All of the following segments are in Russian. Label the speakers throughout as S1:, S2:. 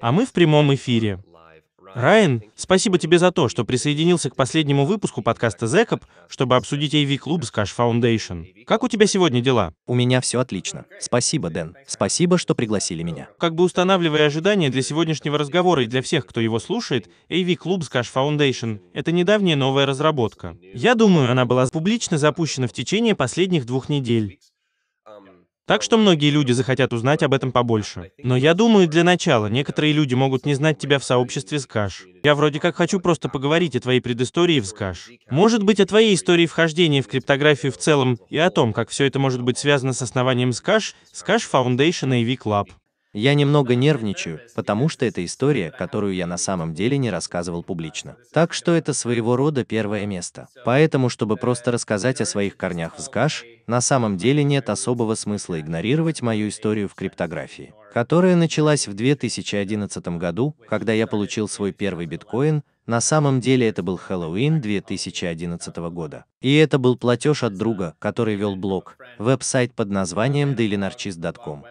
S1: а мы в прямом эфире. Райан, спасибо тебе за то, что присоединился к последнему выпуску подкаста «Зэкоп», чтобы обсудить AV-клуб с Cash Foundation. Как у тебя сегодня дела? У меня все отлично. Спасибо, Дэн. Спасибо, что пригласили меня. Как бы устанавливая ожидания для сегодняшнего разговора и для всех, кто его слушает, AV-клуб с Cash Foundation — это недавняя новая разработка. Я думаю, она была публично запущена в течение последних двух недель. Так что многие люди захотят узнать об этом побольше. Но я думаю, для начала, некоторые люди могут не знать тебя в сообществе Скаш. Я вроде как хочу просто поговорить о твоей предыстории в Скаш. Может быть, о твоей истории вхождения в криптографию в целом и о том, как все это может быть связано с основанием Скаш, Скаш Foundation AV Club. Я немного
S2: нервничаю, потому что это история, которую я на самом деле не рассказывал публично. Так что это своего рода первое место. Поэтому, чтобы просто рассказать о своих корнях в СГАШ, на самом деле нет особого смысла игнорировать мою историю в криптографии, которая началась в 2011 году, когда я получил свой первый биткоин, на самом деле это был Хэллоуин 2011 года. И это был платеж от друга, который вел блог, веб-сайт под названием dailyNarchis.com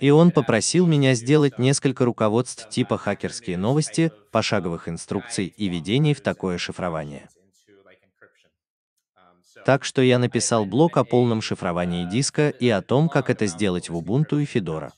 S2: и он попросил меня сделать несколько руководств типа хакерские новости, пошаговых инструкций и введений в такое шифрование. Так что я написал блог о полном шифровании диска и о том, как это сделать в Ubuntu и Fedora.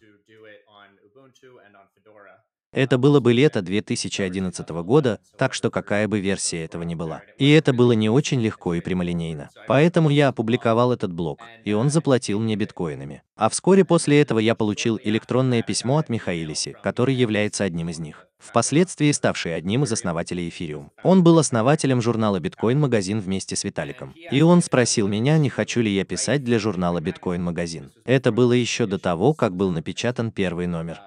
S2: Это было бы лето 2011 года, так что какая бы версия этого ни была. И это было не очень легко и прямолинейно. Поэтому я опубликовал этот блог, и он заплатил мне биткоинами. А вскоре после этого я получил электронное письмо от Михаилиси, который является одним из них впоследствии ставший одним из основателей Эфириум. Он был основателем журнала Биткоин Магазин вместе с Виталиком. И он спросил меня, не хочу ли я писать для журнала Биткоин Магазин. Это было еще до того, как был напечатан первый номер.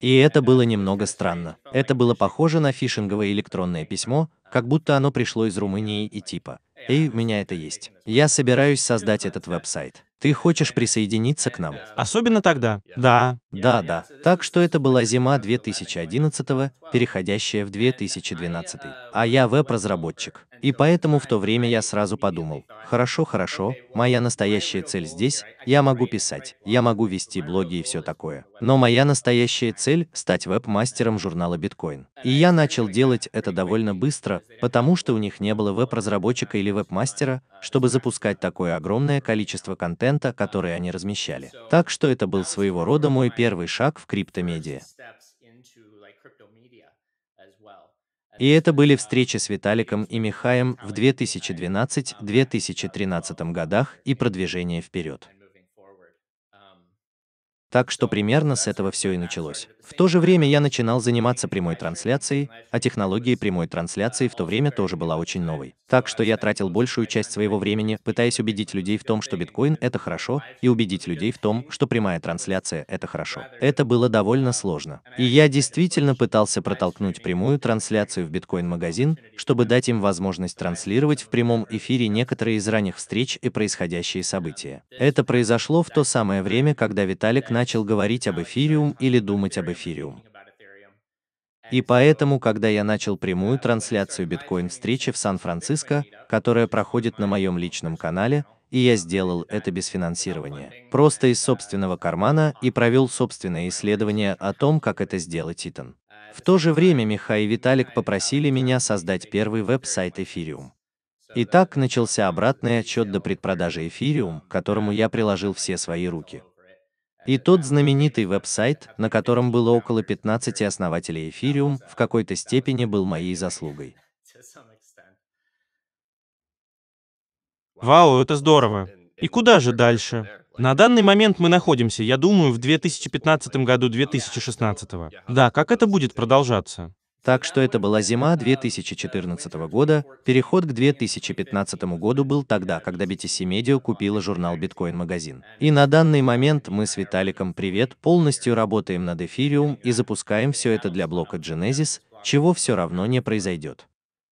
S2: И это было немного странно. Это было похоже на фишинговое электронное письмо, как будто оно пришло из Румынии и типа «Эй, у меня это есть. Я собираюсь создать этот веб-сайт. Ты хочешь присоединиться к нам?» Особенно тогда. Да. Да, да. Так что это была зима 2011 переходящая в 2012 А я веб-разработчик. И поэтому в то время я сразу подумал, хорошо, хорошо, моя настоящая цель здесь, я могу писать, я могу вести блоги и все такое. Но моя настоящая цель – стать веб-мастером журнала Bitcoin. И я начал делать это довольно быстро, потому что у них не было веб-разработчика или веб-мастера, чтобы запускать такое огромное количество контента, которое они размещали. Так что это был своего рода мой первый шаг в криптомедиа. И это были встречи с Виталиком и Михаем в 2012-2013 годах и продвижение вперед. Так что примерно с этого все и началось. В то же время я начинал заниматься прямой трансляцией, а технология прямой трансляции в то время тоже была очень новой. Так что я тратил большую часть своего времени, пытаясь убедить людей в том, что биткоин — это хорошо, и убедить людей в том, что прямая трансляция — это хорошо. Это было довольно сложно. И я действительно пытался протолкнуть прямую трансляцию в биткоин-магазин, чтобы дать им возможность транслировать в прямом эфире некоторые из ранних встреч и происходящие события. Это произошло в то самое время, когда Виталик начал говорить об эфириум или думать об эфириуме эфириум. И поэтому, когда я начал прямую трансляцию биткоин-встречи в Сан-Франциско, которая проходит на моем личном канале, и я сделал это без финансирования, просто из собственного кармана и провел собственное исследование о том, как это сделать Итан. В то же время Миха и Виталик попросили меня создать первый веб-сайт Эфириум. И так начался обратный отчет до предпродажи Эфириум, к которому я приложил все свои руки. И тот знаменитый веб-сайт, на котором было около 15 основателей Ethereum, в какой-то степени
S1: был моей заслугой. Вау, это здорово. И куда же дальше? На данный момент мы находимся, я думаю, в 2015 году 2016. Да, как это будет продолжаться? Так что это
S2: была зима 2014 года, переход к 2015 году был тогда, когда BTC Media купила журнал Bitcoin Magazine. И на данный момент мы с Виталиком «Привет» полностью работаем над Ethereum и запускаем все это для блока Genesis, чего все равно не произойдет.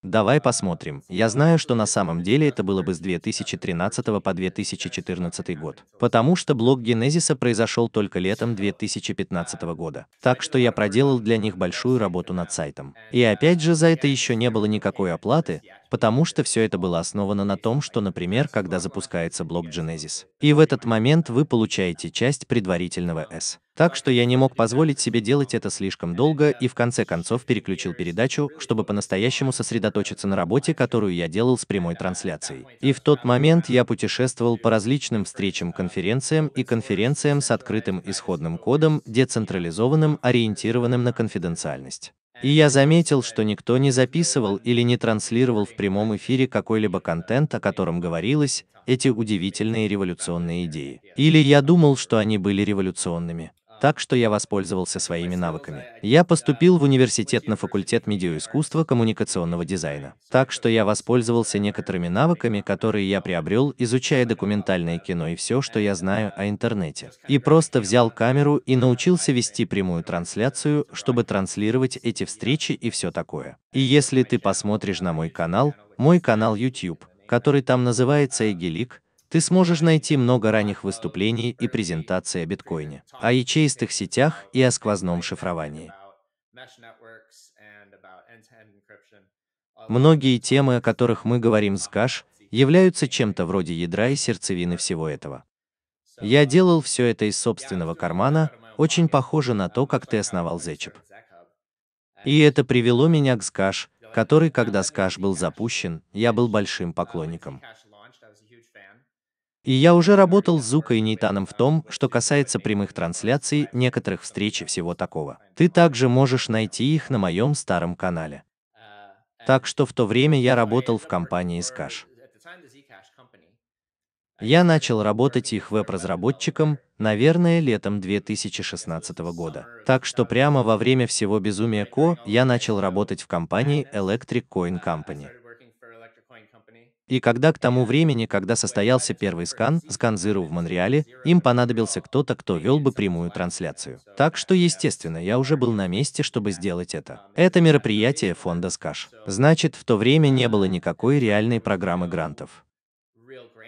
S2: Давай посмотрим. Я знаю, что на самом деле это было бы с 2013 по 2014 год. Потому что блок Генезиса произошел только летом 2015 года. Так что я проделал для них большую работу над сайтом. И опять же, за это еще не было никакой оплаты, потому что все это было основано на том, что, например, когда запускается блок Genesis, и в этот момент вы получаете часть предварительного S. Так что я не мог позволить себе делать это слишком долго и в конце концов переключил передачу, чтобы по-настоящему сосредоточиться на работе, которую я делал с прямой трансляцией. И в тот момент я путешествовал по различным встречам, конференциям и конференциям с открытым исходным кодом, децентрализованным, ориентированным на конфиденциальность. И я заметил, что никто не записывал или не транслировал в прямом эфире какой-либо контент, о котором говорилось, эти удивительные революционные идеи. Или я думал, что они были революционными так что я воспользовался своими навыками. Я поступил в университет на факультет медиаискусства коммуникационного дизайна, так что я воспользовался некоторыми навыками, которые я приобрел, изучая документальное кино и все, что я знаю о интернете. И просто взял камеру и научился вести прямую трансляцию, чтобы транслировать эти встречи и все такое. И если ты посмотришь на мой канал, мой канал YouTube, который там называется Эгелик, ты сможешь найти много ранних выступлений и презентаций о биткоине, о ячеистых сетях и о сквозном шифровании. Многие темы, о которых мы говорим с Каш, являются чем-то вроде ядра и сердцевины всего этого. Я делал все это из собственного кармана, очень похоже на то, как ты основал Зечеп. И это привело меня к Скаш, который, когда Скаш был запущен, я был большим поклонником. И я уже работал с Зука и Нейтаном в том, что касается прямых трансляций, некоторых встреч и всего такого. Ты также можешь найти их на моем старом канале. Так что в то время я работал в компании Zcash. Я начал работать их веб-разработчиком, наверное, летом 2016 года. Так что прямо во время всего безумия Ко я начал работать в компании Electric Coin Company. И когда к тому времени, когда состоялся первый скан, скан Zero в Монреале, им понадобился кто-то, кто вел бы прямую трансляцию. Так что, естественно, я уже был на месте, чтобы сделать это. Это мероприятие фонда Скаш. Значит, в то время не было никакой реальной программы грантов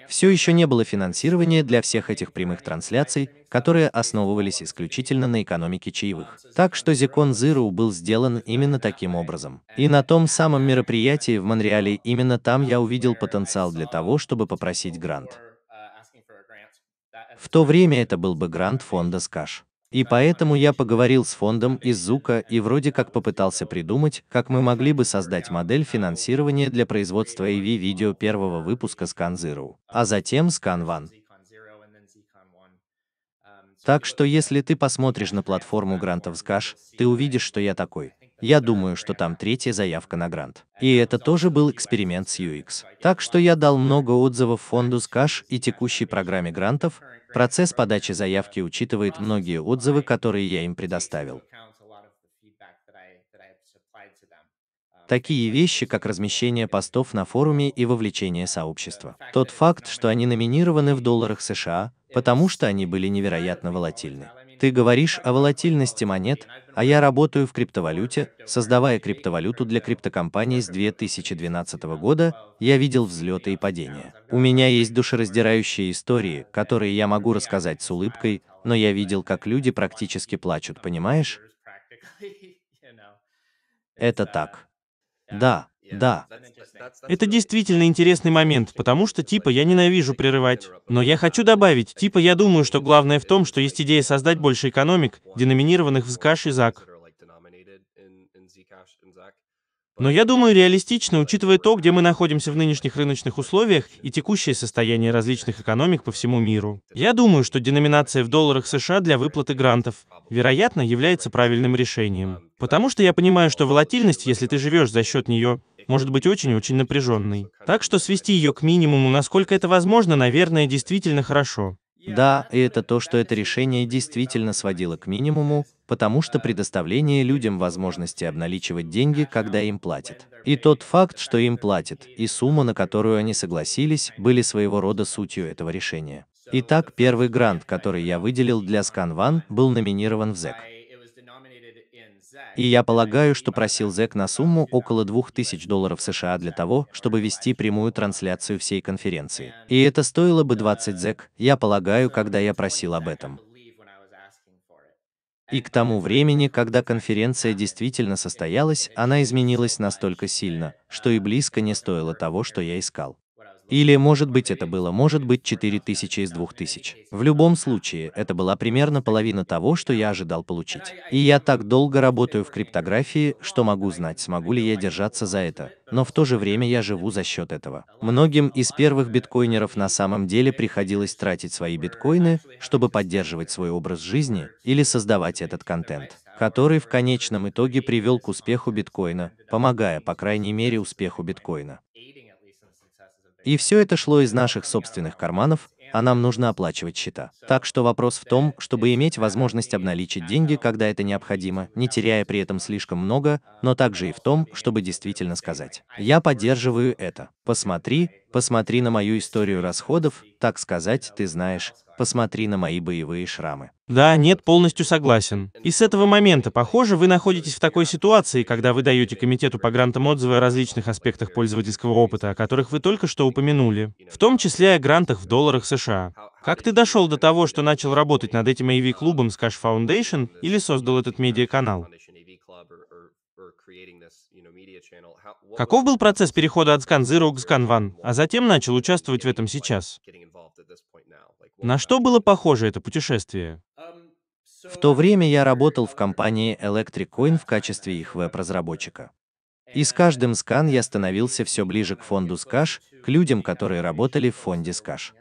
S2: все еще не было финансирования для всех этих прямых трансляций, которые основывались исключительно на экономике чаевых. Так что Zicon Zero был сделан именно таким образом. И на том самом мероприятии в Монреале именно там я увидел потенциал для того, чтобы попросить грант. Э, э, в то время это был бы грант фонда Скаш. И поэтому я поговорил с фондом из Зука и вроде как попытался придумать, как мы могли бы создать модель финансирования для производства AV-видео первого выпуска Scan Zero, а затем Scan One. Так что если ты посмотришь на платформу грантов Scash, ты увидишь, что я такой. Я думаю, что там третья заявка на грант. И это тоже был эксперимент с UX. Так что я дал много отзывов фонду Scash и текущей программе грантов, Процесс подачи заявки учитывает многие отзывы, которые я им предоставил. Такие вещи, как размещение постов на форуме и вовлечение сообщества. Тот факт, что они номинированы в долларах США, потому что они были невероятно волатильны. Ты говоришь о волатильности монет, а я работаю в криптовалюте, создавая криптовалюту для криптокомпании с 2012 года, я видел взлеты и падения. У меня есть душераздирающие истории, которые я могу рассказать с улыбкой, но я видел, как люди практически плачут, понимаешь? Это так.
S1: Да. Да. Это действительно интересный момент, потому что типа я ненавижу прерывать. Но я хочу добавить, типа я думаю, что главное в том, что есть идея создать больше экономик, деноминированных в Zcash и ZAC. Но я думаю, реалистично, учитывая то, где мы находимся в нынешних рыночных условиях и текущее состояние различных экономик по всему миру. Я думаю, что деноминация в долларах США для выплаты грантов, вероятно, является правильным решением. Потому что я понимаю, что волатильность, если ты живешь за счет нее, может быть очень-очень напряженной. Так что свести ее к минимуму, насколько это возможно, наверное, действительно хорошо. Да, и это то, что это решение действительно сводило
S2: к минимуму, потому что предоставление людям возможности обналичивать деньги, когда им платят. И тот факт, что им платят, и сумма, на которую они согласились, были своего рода сутью этого решения. Итак, первый грант, который я выделил для ScanVan, был номинирован в ЗЭК. И я полагаю, что просил Зек на сумму около 2000 долларов США для того, чтобы вести прямую трансляцию всей конференции. И это стоило бы 20 Зек, я полагаю, когда я просил об этом. И к тому времени, когда конференция действительно состоялась, она изменилась настолько сильно, что и близко не стоило того, что я искал. Или, может быть, это было, может быть, 4000 из 2000. В любом случае, это была примерно половина того, что я ожидал получить. И я так долго работаю в криптографии, что могу знать, смогу ли я держаться за это. Но в то же время я живу за счет этого. Многим из первых биткоинеров на самом деле приходилось тратить свои биткоины, чтобы поддерживать свой образ жизни или создавать этот контент который в конечном итоге привел к успеху биткоина, помогая, по крайней мере, успеху биткоина. И все это шло из наших собственных карманов, а нам нужно оплачивать счета. Так что вопрос в том, чтобы иметь возможность обналичить деньги, когда это необходимо, не теряя при этом слишком много, но также и в том, чтобы действительно сказать. Я поддерживаю это. Посмотри, посмотри на мою историю расходов, так сказать, ты знаешь, Посмотри на мои боевые шрамы.
S1: Да, нет, полностью согласен. И с этого момента, похоже, вы находитесь в такой ситуации, когда вы даете комитету по грантам отзывы о различных аспектах пользовательского опыта, о которых вы только что упомянули, в том числе о грантах в долларах США. Как ты дошел до того, что начал работать над этим AV-клубом с Cash Foundation или создал этот медиаканал? Каков был процесс перехода от Scan Zero к Scan One, а затем начал участвовать в этом сейчас? На что было похоже это путешествие?
S2: В то время я работал в компании Electric Coin в качестве их веб-разработчика. И с каждым скан я становился все ближе к фонду Скаш, к людям, которые работали в фонде Скаш.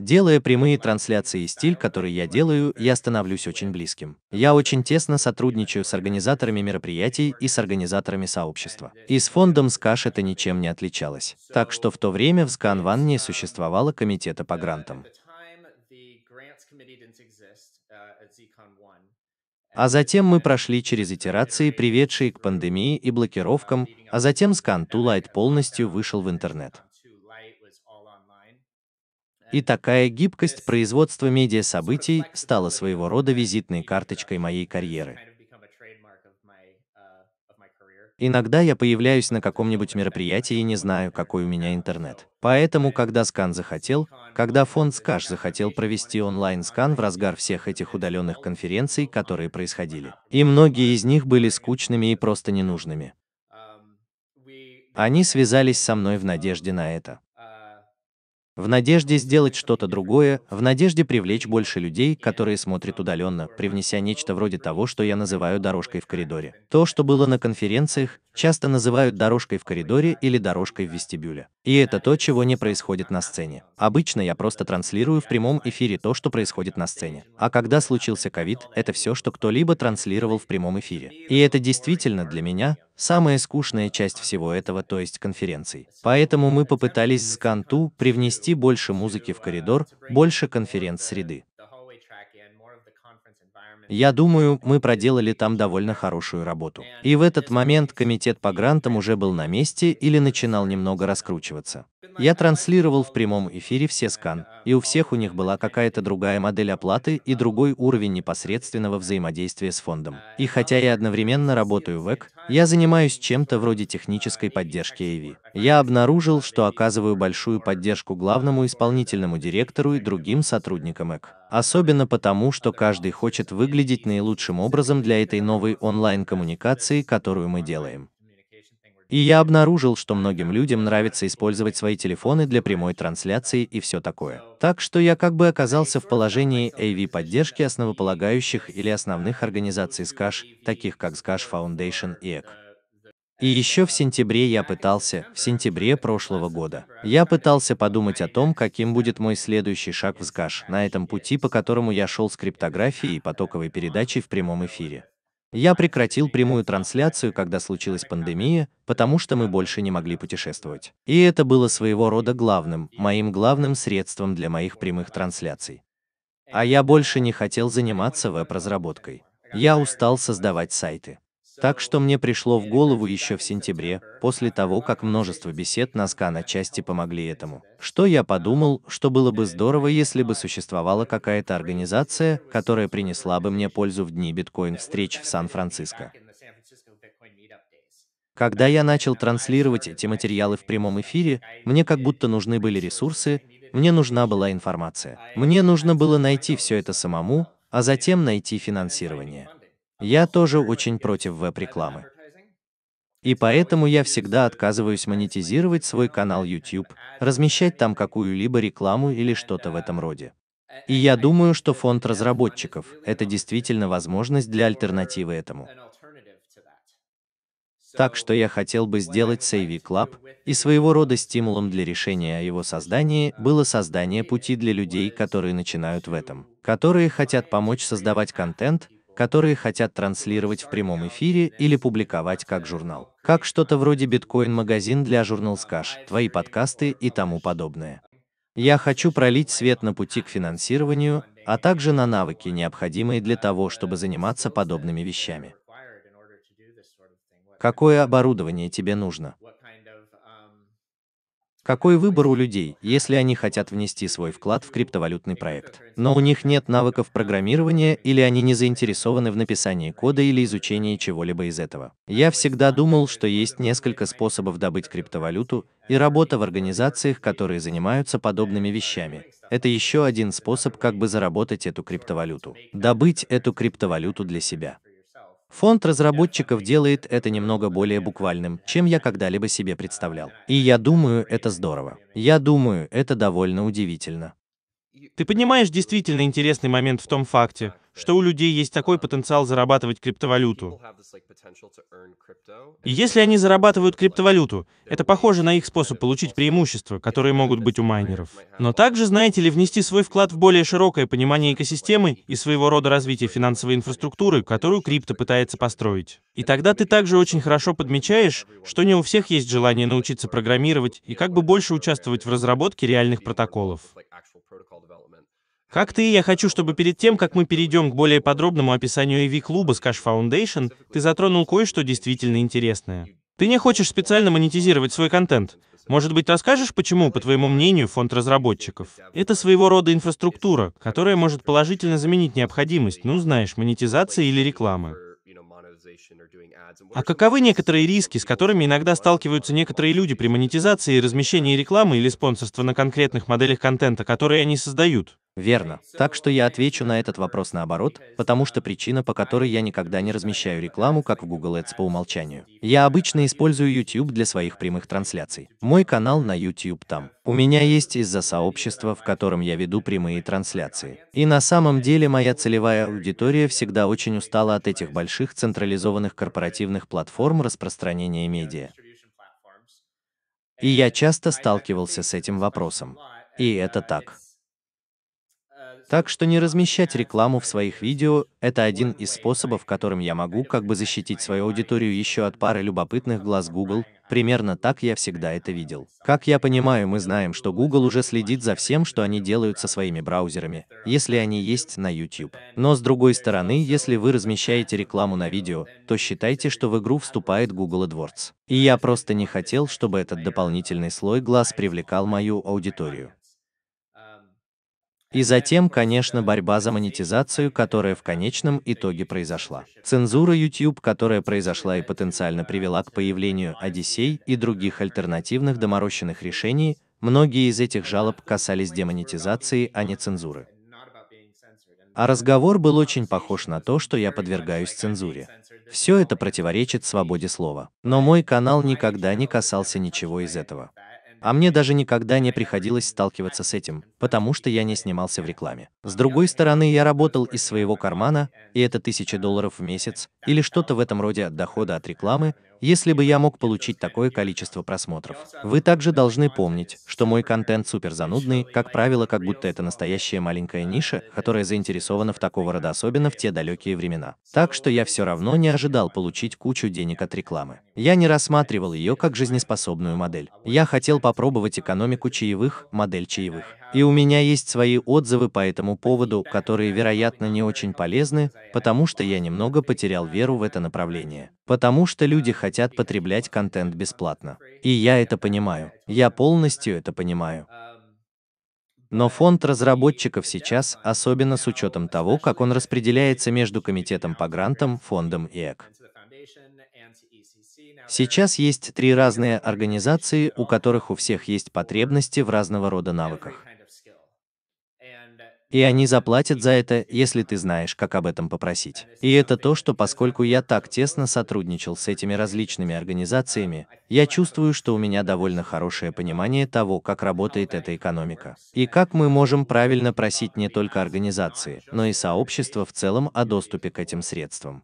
S2: Делая прямые трансляции и стиль, который я делаю, я становлюсь очень близким. Я очень тесно сотрудничаю с организаторами мероприятий и с организаторами сообщества. И с фондом СКАШ это ничем не отличалось. Так что в то время в СКАНВАН не существовало комитета по грантам. А затем мы прошли через итерации, приведшие к пандемии и блокировкам, а затем Scan to полностью вышел в интернет. И такая гибкость производства медиа-событий стала своего рода визитной карточкой моей карьеры. Иногда я появляюсь на каком-нибудь мероприятии и не знаю, какой у меня интернет. Поэтому, когда скан захотел, когда фонд Скаш захотел провести онлайн-скан в разгар всех этих удаленных конференций, которые происходили, и многие из них были скучными и просто ненужными. Они связались со мной в надежде на это в надежде сделать что-то другое, в надежде привлечь больше людей, которые смотрят удаленно, привнеся нечто вроде того, что я называю дорожкой в коридоре. То, что было на конференциях, часто называют дорожкой в коридоре или дорожкой в вестибюле. И это то, чего не происходит на сцене. Обычно я просто транслирую в прямом эфире то, что происходит на сцене. А когда случился ковид, это все, что кто-либо транслировал в прямом эфире. И это действительно для меня, самая скучная часть всего этого, то есть конференций. Поэтому мы попытались с Канту привнести больше музыки в коридор, больше конференц-среды. Я думаю, мы проделали там довольно хорошую работу. И в этот момент комитет по грантам уже был на месте или начинал немного раскручиваться. Я транслировал в прямом эфире все скан, и у всех у них была какая-то другая модель оплаты и другой уровень непосредственного взаимодействия с фондом. И хотя я одновременно работаю в ЭК, я занимаюсь чем-то вроде технической поддержки AV. Я обнаружил, что оказываю большую поддержку главному исполнительному директору и другим сотрудникам ЭК. Особенно потому, что каждый хочет выглядеть наилучшим образом для этой новой онлайн-коммуникации, которую мы делаем. И я обнаружил, что многим людям нравится использовать свои телефоны для прямой трансляции и все такое. Так что я как бы оказался в положении AV-поддержки основополагающих или основных организаций Skаш, таких как Skаш Foundation и ЭК. И еще в сентябре я пытался, в сентябре прошлого года, я пытался подумать о том, каким будет мой следующий шаг в скаш на этом пути, по которому я шел с криптографией и потоковой передачей в прямом эфире. Я прекратил прямую трансляцию, когда случилась пандемия, потому что мы больше не могли путешествовать. И это было своего рода главным, моим главным средством для моих прямых трансляций. А я больше не хотел заниматься веб-разработкой. Я устал создавать сайты. Так что мне пришло в голову еще в сентябре, после того, как множество бесед носка на части помогли этому, что я подумал, что было бы здорово, если бы существовала какая-то организация, которая принесла бы мне пользу в дни биткоин-встреч в Сан-Франциско. Когда я начал транслировать эти материалы в прямом эфире, мне как будто нужны были ресурсы, мне нужна была информация. Мне нужно было найти все это самому, а затем найти финансирование. Я тоже очень против веб-рекламы. И поэтому я всегда отказываюсь монетизировать свой канал YouTube, размещать там какую-либо рекламу или что-то в этом роде. И я думаю, что фонд разработчиков – это действительно возможность для альтернативы этому. Так что я хотел бы сделать Savvy Club, и своего рода стимулом для решения о его создании было создание пути для людей, которые начинают в этом, которые хотят помочь создавать контент, которые хотят транслировать в прямом эфире или публиковать как журнал. Как что-то вроде биткоин-магазин для журналскаш, твои подкасты и тому подобное. Я хочу пролить свет на пути к финансированию, а также на навыки, необходимые для того, чтобы заниматься подобными вещами. Какое оборудование тебе нужно? Какой выбор у людей, если они хотят внести свой вклад в криптовалютный проект, но у них нет навыков программирования или они не заинтересованы в написании кода или изучении чего-либо из этого? Я всегда думал, что есть несколько способов добыть криптовалюту, и работа в организациях, которые занимаются подобными вещами. Это еще один способ как бы заработать эту криптовалюту, добыть эту криптовалюту для себя. Фонд разработчиков делает это немного более буквальным, чем я когда-либо себе представлял. И я думаю, это здорово. Я думаю,
S1: это довольно удивительно. Ты понимаешь действительно интересный момент в том факте, что у людей есть такой потенциал зарабатывать криптовалюту. И если они зарабатывают криптовалюту, это похоже на их способ получить преимущества, которые могут быть у майнеров. Но также, знаете ли, внести свой вклад в более широкое понимание экосистемы и своего рода развитие финансовой инфраструктуры, которую крипто пытается построить. И тогда ты также очень хорошо подмечаешь, что не у всех есть желание научиться программировать и как бы больше участвовать в разработке реальных протоколов. Как ты, я хочу, чтобы перед тем, как мы перейдем к более подробному описанию AV-клуба с Cash Foundation, ты затронул кое-что действительно интересное. Ты не хочешь специально монетизировать свой контент. Может быть, расскажешь, почему, по твоему мнению, фонд разработчиков? Это своего рода инфраструктура, которая может положительно заменить необходимость, ну знаешь, монетизации или рекламы. А каковы некоторые риски, с которыми иногда сталкиваются некоторые люди при монетизации и размещении рекламы или спонсорства на конкретных моделях контента, которые они создают? Верно. Так что я отвечу на этот вопрос наоборот,
S2: потому что причина, по которой я никогда не размещаю рекламу, как в Google Ads по умолчанию. Я обычно использую YouTube для своих прямых трансляций. Мой канал на YouTube там. У меня есть из-за сообщества, в котором я веду прямые трансляции. И на самом деле моя целевая аудитория всегда очень устала от этих больших централизованных корпоративных платформ распространения медиа. И я часто сталкивался с этим вопросом. И это так. Так что не размещать рекламу в своих видео – это один из способов, которым я могу как бы защитить свою аудиторию еще от пары любопытных глаз Google, примерно так я всегда это видел. Как я понимаю, мы знаем, что Google уже следит за всем, что они делают со своими браузерами, если они есть на YouTube. Но с другой стороны, если вы размещаете рекламу на видео, то считайте, что в игру вступает Google AdWords. И я просто не хотел, чтобы этот дополнительный слой глаз привлекал мою аудиторию. И затем, конечно, борьба за монетизацию, которая в конечном итоге произошла. Цензура YouTube, которая произошла и потенциально привела к появлению Одиссей и других альтернативных доморощенных решений, многие из этих жалоб касались демонетизации, а не цензуры. А разговор был очень похож на то, что я подвергаюсь цензуре. Все это противоречит свободе слова. Но мой канал никогда не касался ничего из этого. А мне даже никогда не приходилось сталкиваться с этим, потому что я не снимался в рекламе. С другой стороны, я работал из своего кармана, и это тысяча долларов в месяц, или что-то в этом роде от дохода от рекламы, если бы я мог получить такое количество просмотров. Вы также должны помнить, что мой контент супер занудный, как правило, как будто это настоящая маленькая ниша, которая заинтересована в такого рода, особенно в те далекие времена. Так что я все равно не ожидал получить кучу денег от рекламы. Я не рассматривал ее как жизнеспособную модель. Я хотел попробовать экономику чаевых, модель чаевых. И у меня есть свои отзывы по этому поводу, которые, вероятно, не очень полезны, потому что я немного потерял веру в это направление. Потому что люди хотят потреблять контент бесплатно. И я это понимаю. Я полностью это понимаю. Но фонд разработчиков сейчас, особенно с учетом того, как он распределяется между комитетом по грантам, фондом и ЭК. Сейчас есть три разные организации, у которых у всех есть потребности в разного рода навыках. И они заплатят за это, если ты знаешь, как об этом попросить. И это то, что поскольку я так тесно сотрудничал с этими различными организациями, я чувствую, что у меня довольно хорошее понимание того, как работает эта экономика. И как мы можем правильно просить не только организации, но и сообщество в целом о доступе к этим средствам.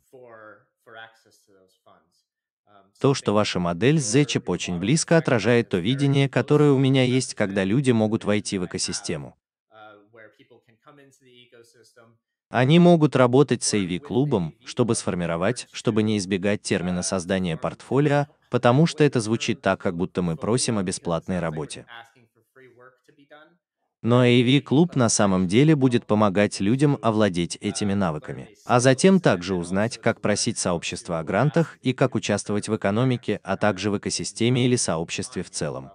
S2: То, что ваша модель с Зечип очень близко отражает то видение, которое у меня есть, когда люди могут войти в экосистему. Они могут работать с AV-клубом, чтобы сформировать, чтобы не избегать термина создания портфолио, потому что это звучит так, как будто мы просим о бесплатной работе. Но AV-клуб на самом деле будет помогать людям овладеть этими навыками, а затем также узнать, как просить сообщество о грантах и как участвовать в экономике, а также в экосистеме или сообществе в целом.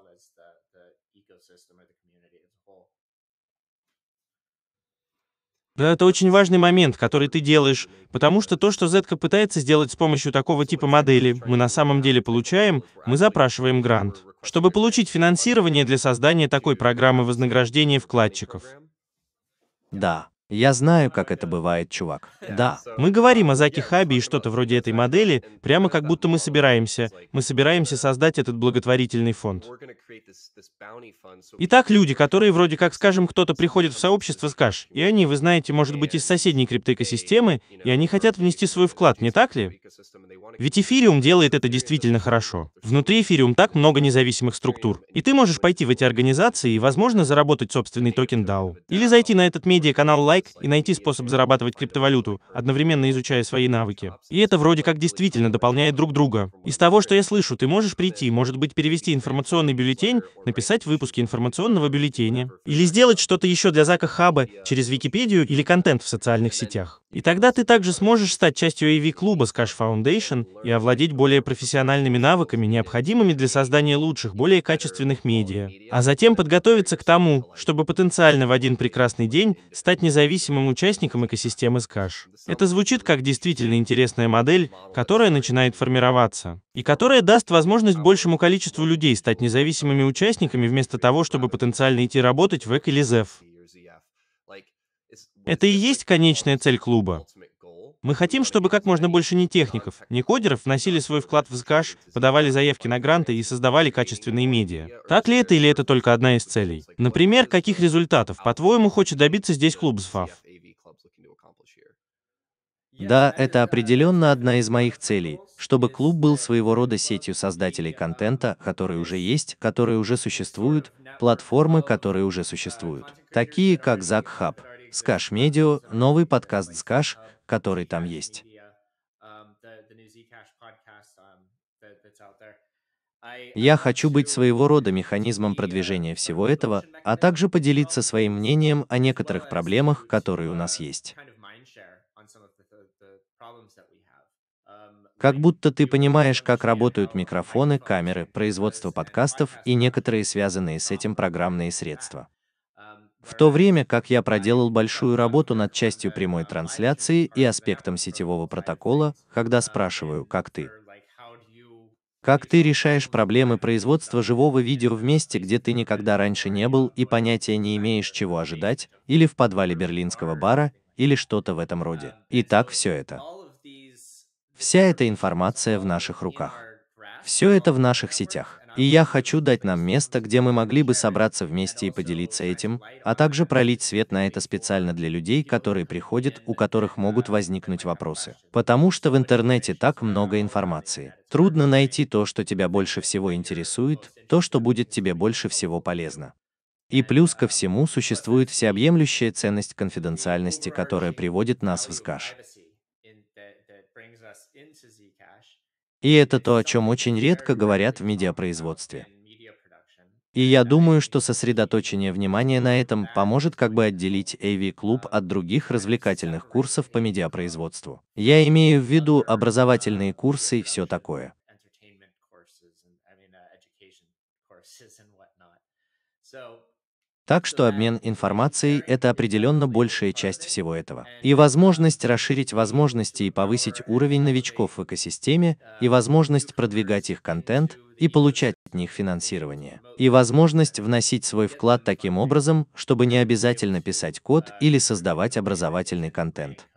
S1: Это очень важный момент, который ты делаешь, потому что то, что Зетка пытается сделать с помощью такого типа модели, мы на самом деле получаем, мы запрашиваем грант. Чтобы получить финансирование для создания такой программы вознаграждения вкладчиков. Да.
S2: Я знаю, как это бывает, чувак.
S1: Да. Мы говорим о Заке Хаби и что-то вроде этой модели, прямо как будто мы собираемся. Мы собираемся создать этот благотворительный фонд. Итак, люди, которые вроде как, скажем, кто-то приходит в сообщество с кэш, и они, вы знаете, может быть, из соседней криптоэкосистемы, и они хотят внести свой вклад, не так ли? Ведь эфириум делает это действительно хорошо. Внутри эфириум так много независимых структур. И ты можешь пойти в эти организации и, возможно, заработать собственный токен DAO. Или зайти на этот медиа-канал Like лайк и найти способ зарабатывать криптовалюту, одновременно изучая свои навыки. И это вроде как действительно дополняет друг друга. Из того, что я слышу, ты можешь прийти, может быть, перевести информационный бюллетень, написать выпуски информационного бюллетеня. Или сделать что-то еще для Зака Хаба через Википедию или контент в социальных сетях. И тогда ты также сможешь стать частью AV-клуба Sketch Foundation и овладеть более профессиональными навыками, необходимыми для создания лучших, более качественных медиа. А затем подготовиться к тому, чтобы потенциально в один прекрасный день стать независимым участником экосистемы Sketch. Это звучит как действительно интересная модель, которая начинает формироваться. И которая даст возможность большему количеству людей стать независимыми участниками вместо того, чтобы потенциально идти работать в Эколизеф. Это и есть конечная цель клуба. Мы хотим, чтобы как можно больше не техников, не кодеров вносили свой вклад в ЗКАШ, подавали заявки на гранты и создавали качественные медиа. Так ли это или это только одна из целей? Например, каких результатов, по-твоему, хочет добиться здесь клуб ЗФАФ?
S2: Да, это определенно одна из моих целей, чтобы клуб был своего рода сетью создателей контента, которые уже есть, которые уже существуют, платформы, которые уже существуют, такие как ZAC Скаш Медио, новый подкаст Скаш, который там есть. Я хочу быть своего рода механизмом продвижения всего этого, а также поделиться своим мнением о некоторых проблемах, которые у нас есть. Как будто ты понимаешь, как работают микрофоны, камеры, производство подкастов и некоторые связанные с этим программные средства. В то время как я проделал большую работу над частью прямой трансляции и аспектом сетевого протокола, когда спрашиваю, как ты? Как ты решаешь проблемы производства живого видео в месте, где ты никогда раньше не был и понятия не имеешь, чего ожидать, или в подвале берлинского бара, или что-то в этом роде. И так все это. Вся эта информация в наших руках. Все это в наших сетях. И я хочу дать нам место, где мы могли бы собраться вместе и поделиться этим, а также пролить свет на это специально для людей, которые приходят, у которых могут возникнуть вопросы. Потому что в интернете так много информации. Трудно найти то, что тебя больше всего интересует, то, что будет тебе больше всего полезно. И плюс ко всему существует всеобъемлющая ценность конфиденциальности, которая приводит нас в СГАШ. И это то, о чем очень редко говорят в медиапроизводстве. И я думаю, что сосредоточение внимания на этом поможет как бы отделить AV Club от других развлекательных курсов по медиапроизводству. Я имею в виду образовательные курсы и все такое. Так что обмен информацией – это определенно большая часть всего этого. И возможность расширить возможности и повысить уровень новичков в экосистеме, и возможность продвигать их контент, и получать от них финансирование. И возможность вносить свой вклад таким образом, чтобы не обязательно писать код или создавать образовательный контент.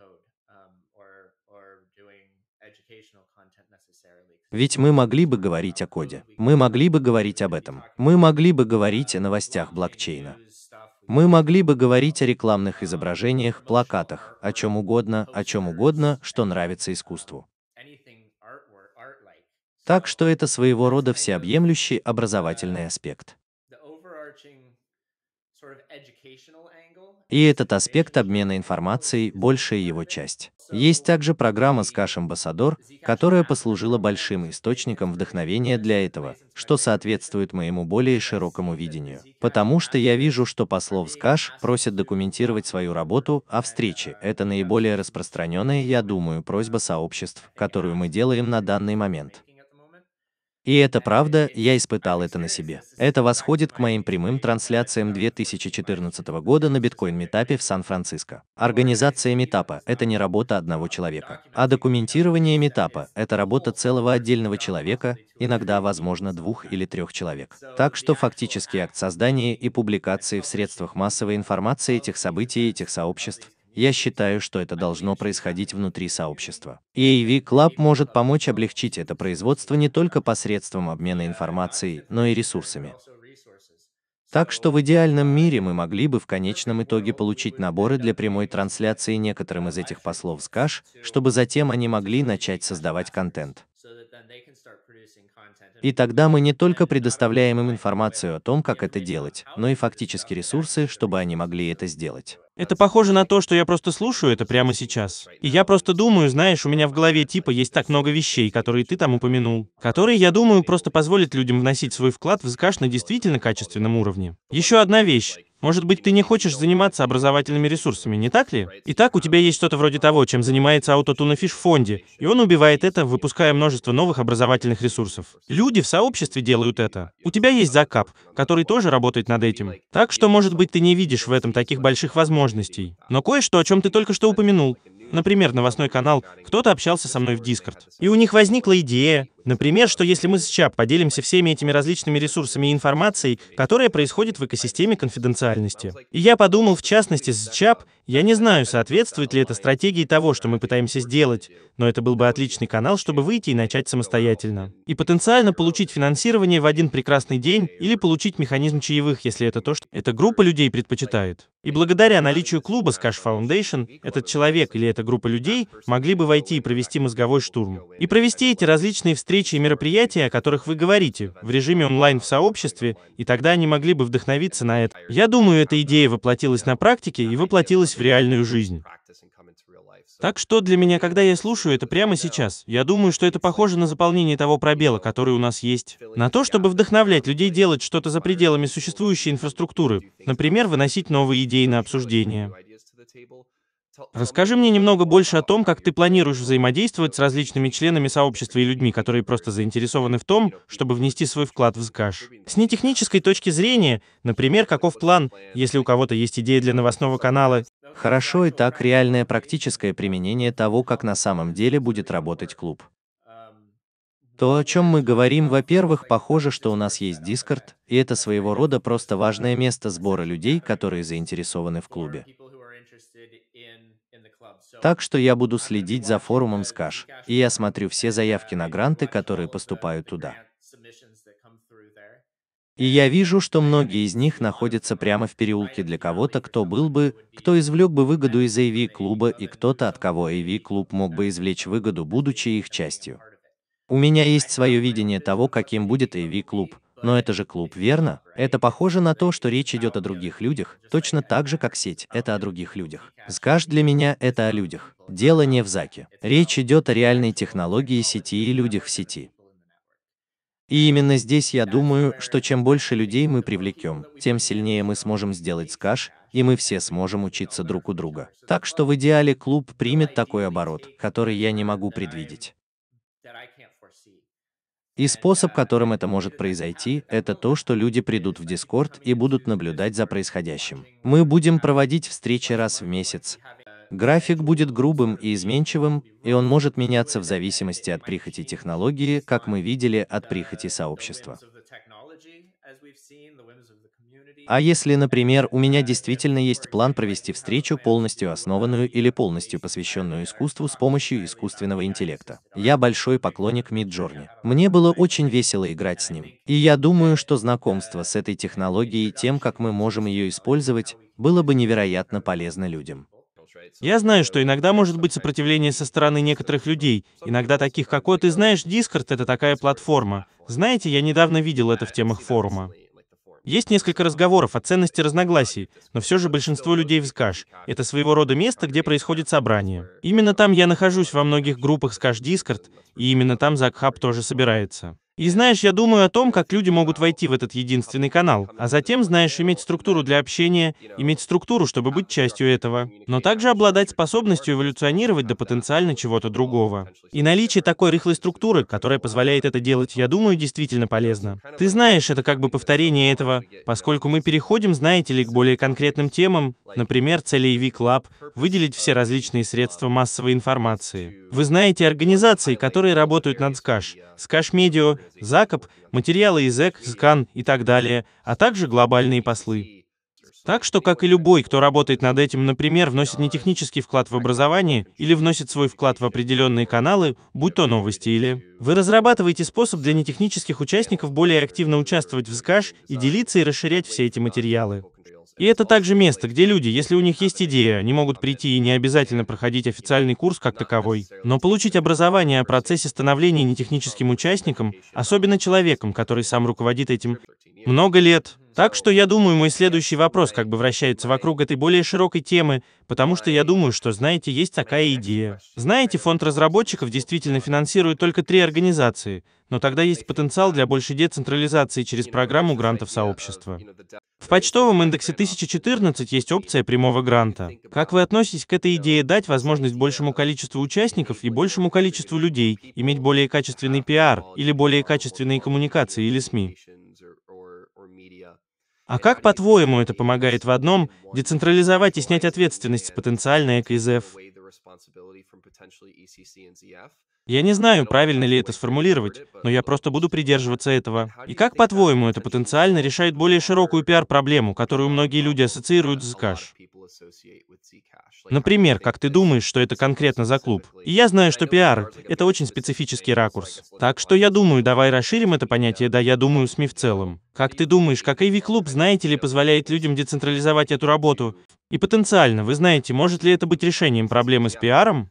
S2: Ведь мы могли бы говорить о коде, мы могли бы говорить об этом, мы могли бы говорить о новостях блокчейна, мы могли бы говорить о рекламных изображениях, плакатах, о чем угодно, о чем угодно, что нравится искусству. Так что это своего рода всеобъемлющий образовательный аспект. И этот аспект обмена информацией – большая его часть. Есть также программа Sketch Ambassador, которая послужила большим источником вдохновения для этого, что соответствует моему более широкому видению. Потому что я вижу, что послов Sketch просят документировать свою работу, а встречи – это наиболее распространенная, я думаю, просьба сообществ, которую мы делаем на данный момент. И это правда, я испытал это на себе. Это восходит к моим прямым трансляциям 2014 года на биткоин-метапе в Сан-Франциско. Организация метапа – это не работа одного человека, а документирование метапа – это работа целого отдельного человека, иногда, возможно, двух или трех человек. Так что фактически акт создания и публикации в средствах массовой информации этих событий и этих сообществ я считаю, что это должно происходить внутри сообщества. И AV Club может помочь облегчить это производство не только посредством обмена информацией, но и ресурсами. Так что в идеальном мире мы могли бы в конечном итоге получить наборы для прямой трансляции некоторым из этих послов с кэш, чтобы затем они могли начать создавать контент. И тогда мы не только предоставляем им информацию о том, как это делать, но и фактически ресурсы, чтобы они могли это сделать.
S1: Это похоже на то, что я просто слушаю это прямо сейчас. И я просто думаю, знаешь, у меня в голове типа есть так много вещей, которые ты там упомянул, которые, я думаю, просто позволят людям вносить свой вклад в ЗКШ на действительно качественном уровне. Еще одна вещь. Может быть, ты не хочешь заниматься образовательными ресурсами, не так ли? Итак, у тебя есть что-то вроде того, чем занимается Autotunafish в фонде, и он убивает это, выпуская множество новых образовательных ресурсов. Люди в сообществе делают это. У тебя есть закап, который тоже работает над этим. Так что, может быть, ты не видишь в этом таких больших возможностей. Но кое-что, о чем ты только что упомянул, например, новостной канал, кто-то общался со мной в Дискорд. И у них возникла идея, Например, что если мы с сейчас поделимся всеми этими различными ресурсами и информацией, которая происходит в экосистеме конфиденциальности. И я подумал, в частности, с ЧАП, я не знаю, соответствует ли это стратегии того, что мы пытаемся сделать, но это был бы отличный канал, чтобы выйти и начать самостоятельно. И потенциально получить финансирование в один прекрасный день или получить механизм чаевых, если это то, что эта группа людей предпочитает. И благодаря наличию клуба Scash Foundation, этот человек или эта группа людей могли бы войти и провести мозговой штурм. И провести эти различные встречи встречи и мероприятия, о которых вы говорите, в режиме онлайн в сообществе, и тогда они могли бы вдохновиться на это. Я думаю, эта идея воплотилась на практике и воплотилась в реальную жизнь. Так что для меня, когда я слушаю это прямо сейчас, я думаю, что это похоже на заполнение того пробела, который у нас есть. На то, чтобы вдохновлять людей делать что-то за пределами существующей инфраструктуры, например, выносить новые идеи на обсуждение. Расскажи мне немного больше о том, как ты планируешь взаимодействовать с различными членами сообщества и людьми, которые просто заинтересованы в том, чтобы внести свой вклад в СКАШ. С нетехнической точки зрения, например, каков план, если у кого-то есть идея для новостного канала? Хорошо, и так реальное практическое применение
S2: того, как на самом деле будет работать клуб. То, о чем мы говорим, во-первых, похоже, что у нас есть Дискорд, и это своего рода просто важное место сбора людей, которые заинтересованы в клубе. Так что я буду следить за форумом Скаш, и я смотрю все заявки на гранты, которые поступают туда. И я вижу, что многие из них находятся прямо в переулке для кого-то, кто был бы, кто извлек бы выгоду из AV-клуба и кто-то, от кого AV-клуб мог бы извлечь выгоду, будучи их частью. У меня есть свое видение того, каким будет AV-клуб, но это же клуб, верно? Это похоже на то, что речь идет о других людях, точно так же, как сеть, это о других людях. Скаж для меня это о людях. Дело не в Заке. Речь идет о реальной технологии сети и людях в сети. И именно здесь я думаю, что чем больше людей мы привлекем, тем сильнее мы сможем сделать скаж, и мы все сможем учиться друг у друга. Так что в идеале клуб примет такой оборот, который я не могу предвидеть. И способ, которым это может произойти, это то, что люди придут в Дискорд и будут наблюдать за происходящим. Мы будем проводить встречи раз в месяц. График будет грубым и изменчивым, и он может меняться в зависимости от прихоти технологии, как мы видели, от прихоти сообщества. А если, например, у меня действительно есть план провести встречу, полностью основанную или полностью посвященную искусству с помощью искусственного интеллекта? Я большой поклонник Миджорни. Мне было очень весело играть с ним. И я думаю, что знакомство с этой технологией и тем, как мы можем ее использовать, было бы невероятно полезно людям.
S1: Я знаю, что иногда может быть сопротивление со стороны некоторых людей, иногда таких, как ты знаешь, Дискорд — это такая платформа. Знаете, я недавно видел это в темах форума. Есть несколько разговоров о ценности разногласий, но все же большинство людей в СКАШ — это своего рода место, где происходит собрание. Именно там я нахожусь во многих группах СКАШ Дискорд, и именно там Закхаб тоже собирается. И знаешь, я думаю о том, как люди могут войти в этот единственный канал, а затем, знаешь, иметь структуру для общения, иметь структуру, чтобы быть частью этого, но также обладать способностью эволюционировать до потенциально чего-то другого. И наличие такой рыхлой структуры, которая позволяет это делать, я думаю, действительно полезно. Ты знаешь, это как бы повторение этого, поскольку мы переходим, знаете ли, к более конкретным темам, например, целей V-Club, выделить все различные средства массовой информации. Вы знаете организации, которые работают над СКАШ, СКАШ Медио, ЗАКОП, материалы из ЭК, СКАН и так далее, а также глобальные послы. Так что, как и любой, кто работает над этим, например, вносит не технический вклад в образование или вносит свой вклад в определенные каналы, будь то новости или... Вы разрабатываете способ для нетехнических участников более активно участвовать в СКАШ и делиться и расширять все эти материалы. И это также место, где люди, если у них есть идея, они могут прийти и не обязательно проходить официальный курс как таковой, но получить образование о процессе становления нетехническим участником, особенно человеком, который сам руководит этим много лет, так что я думаю, мой следующий вопрос как бы вращается вокруг этой более широкой темы, потому что я думаю, что, знаете, есть такая идея. Знаете, фонд разработчиков действительно финансирует только три организации, но тогда есть потенциал для большей децентрализации через программу грантов сообщества. В почтовом индексе 1014 есть опция прямого гранта. Как вы относитесь к этой идее дать возможность большему количеству участников и большему количеству людей иметь более качественный пиар или более качественные коммуникации или СМИ? А как, по-твоему, это помогает в одном — децентрализовать и снять ответственность с потенциальной ЭК я не знаю, правильно ли это сформулировать, но я просто буду придерживаться этого. И как, по-твоему, это потенциально решает более широкую пиар-проблему, которую многие люди ассоциируют с Zcash? Например, как ты думаешь, что это конкретно за клуб? И я знаю, что пиар — это очень специфический ракурс. Так что я думаю, давай расширим это понятие, да я думаю, СМИ в целом. Как ты думаешь, как av Club, знаете ли, позволяет людям децентрализовать эту работу? И потенциально, вы знаете, может ли это быть решением проблемы с пиаром?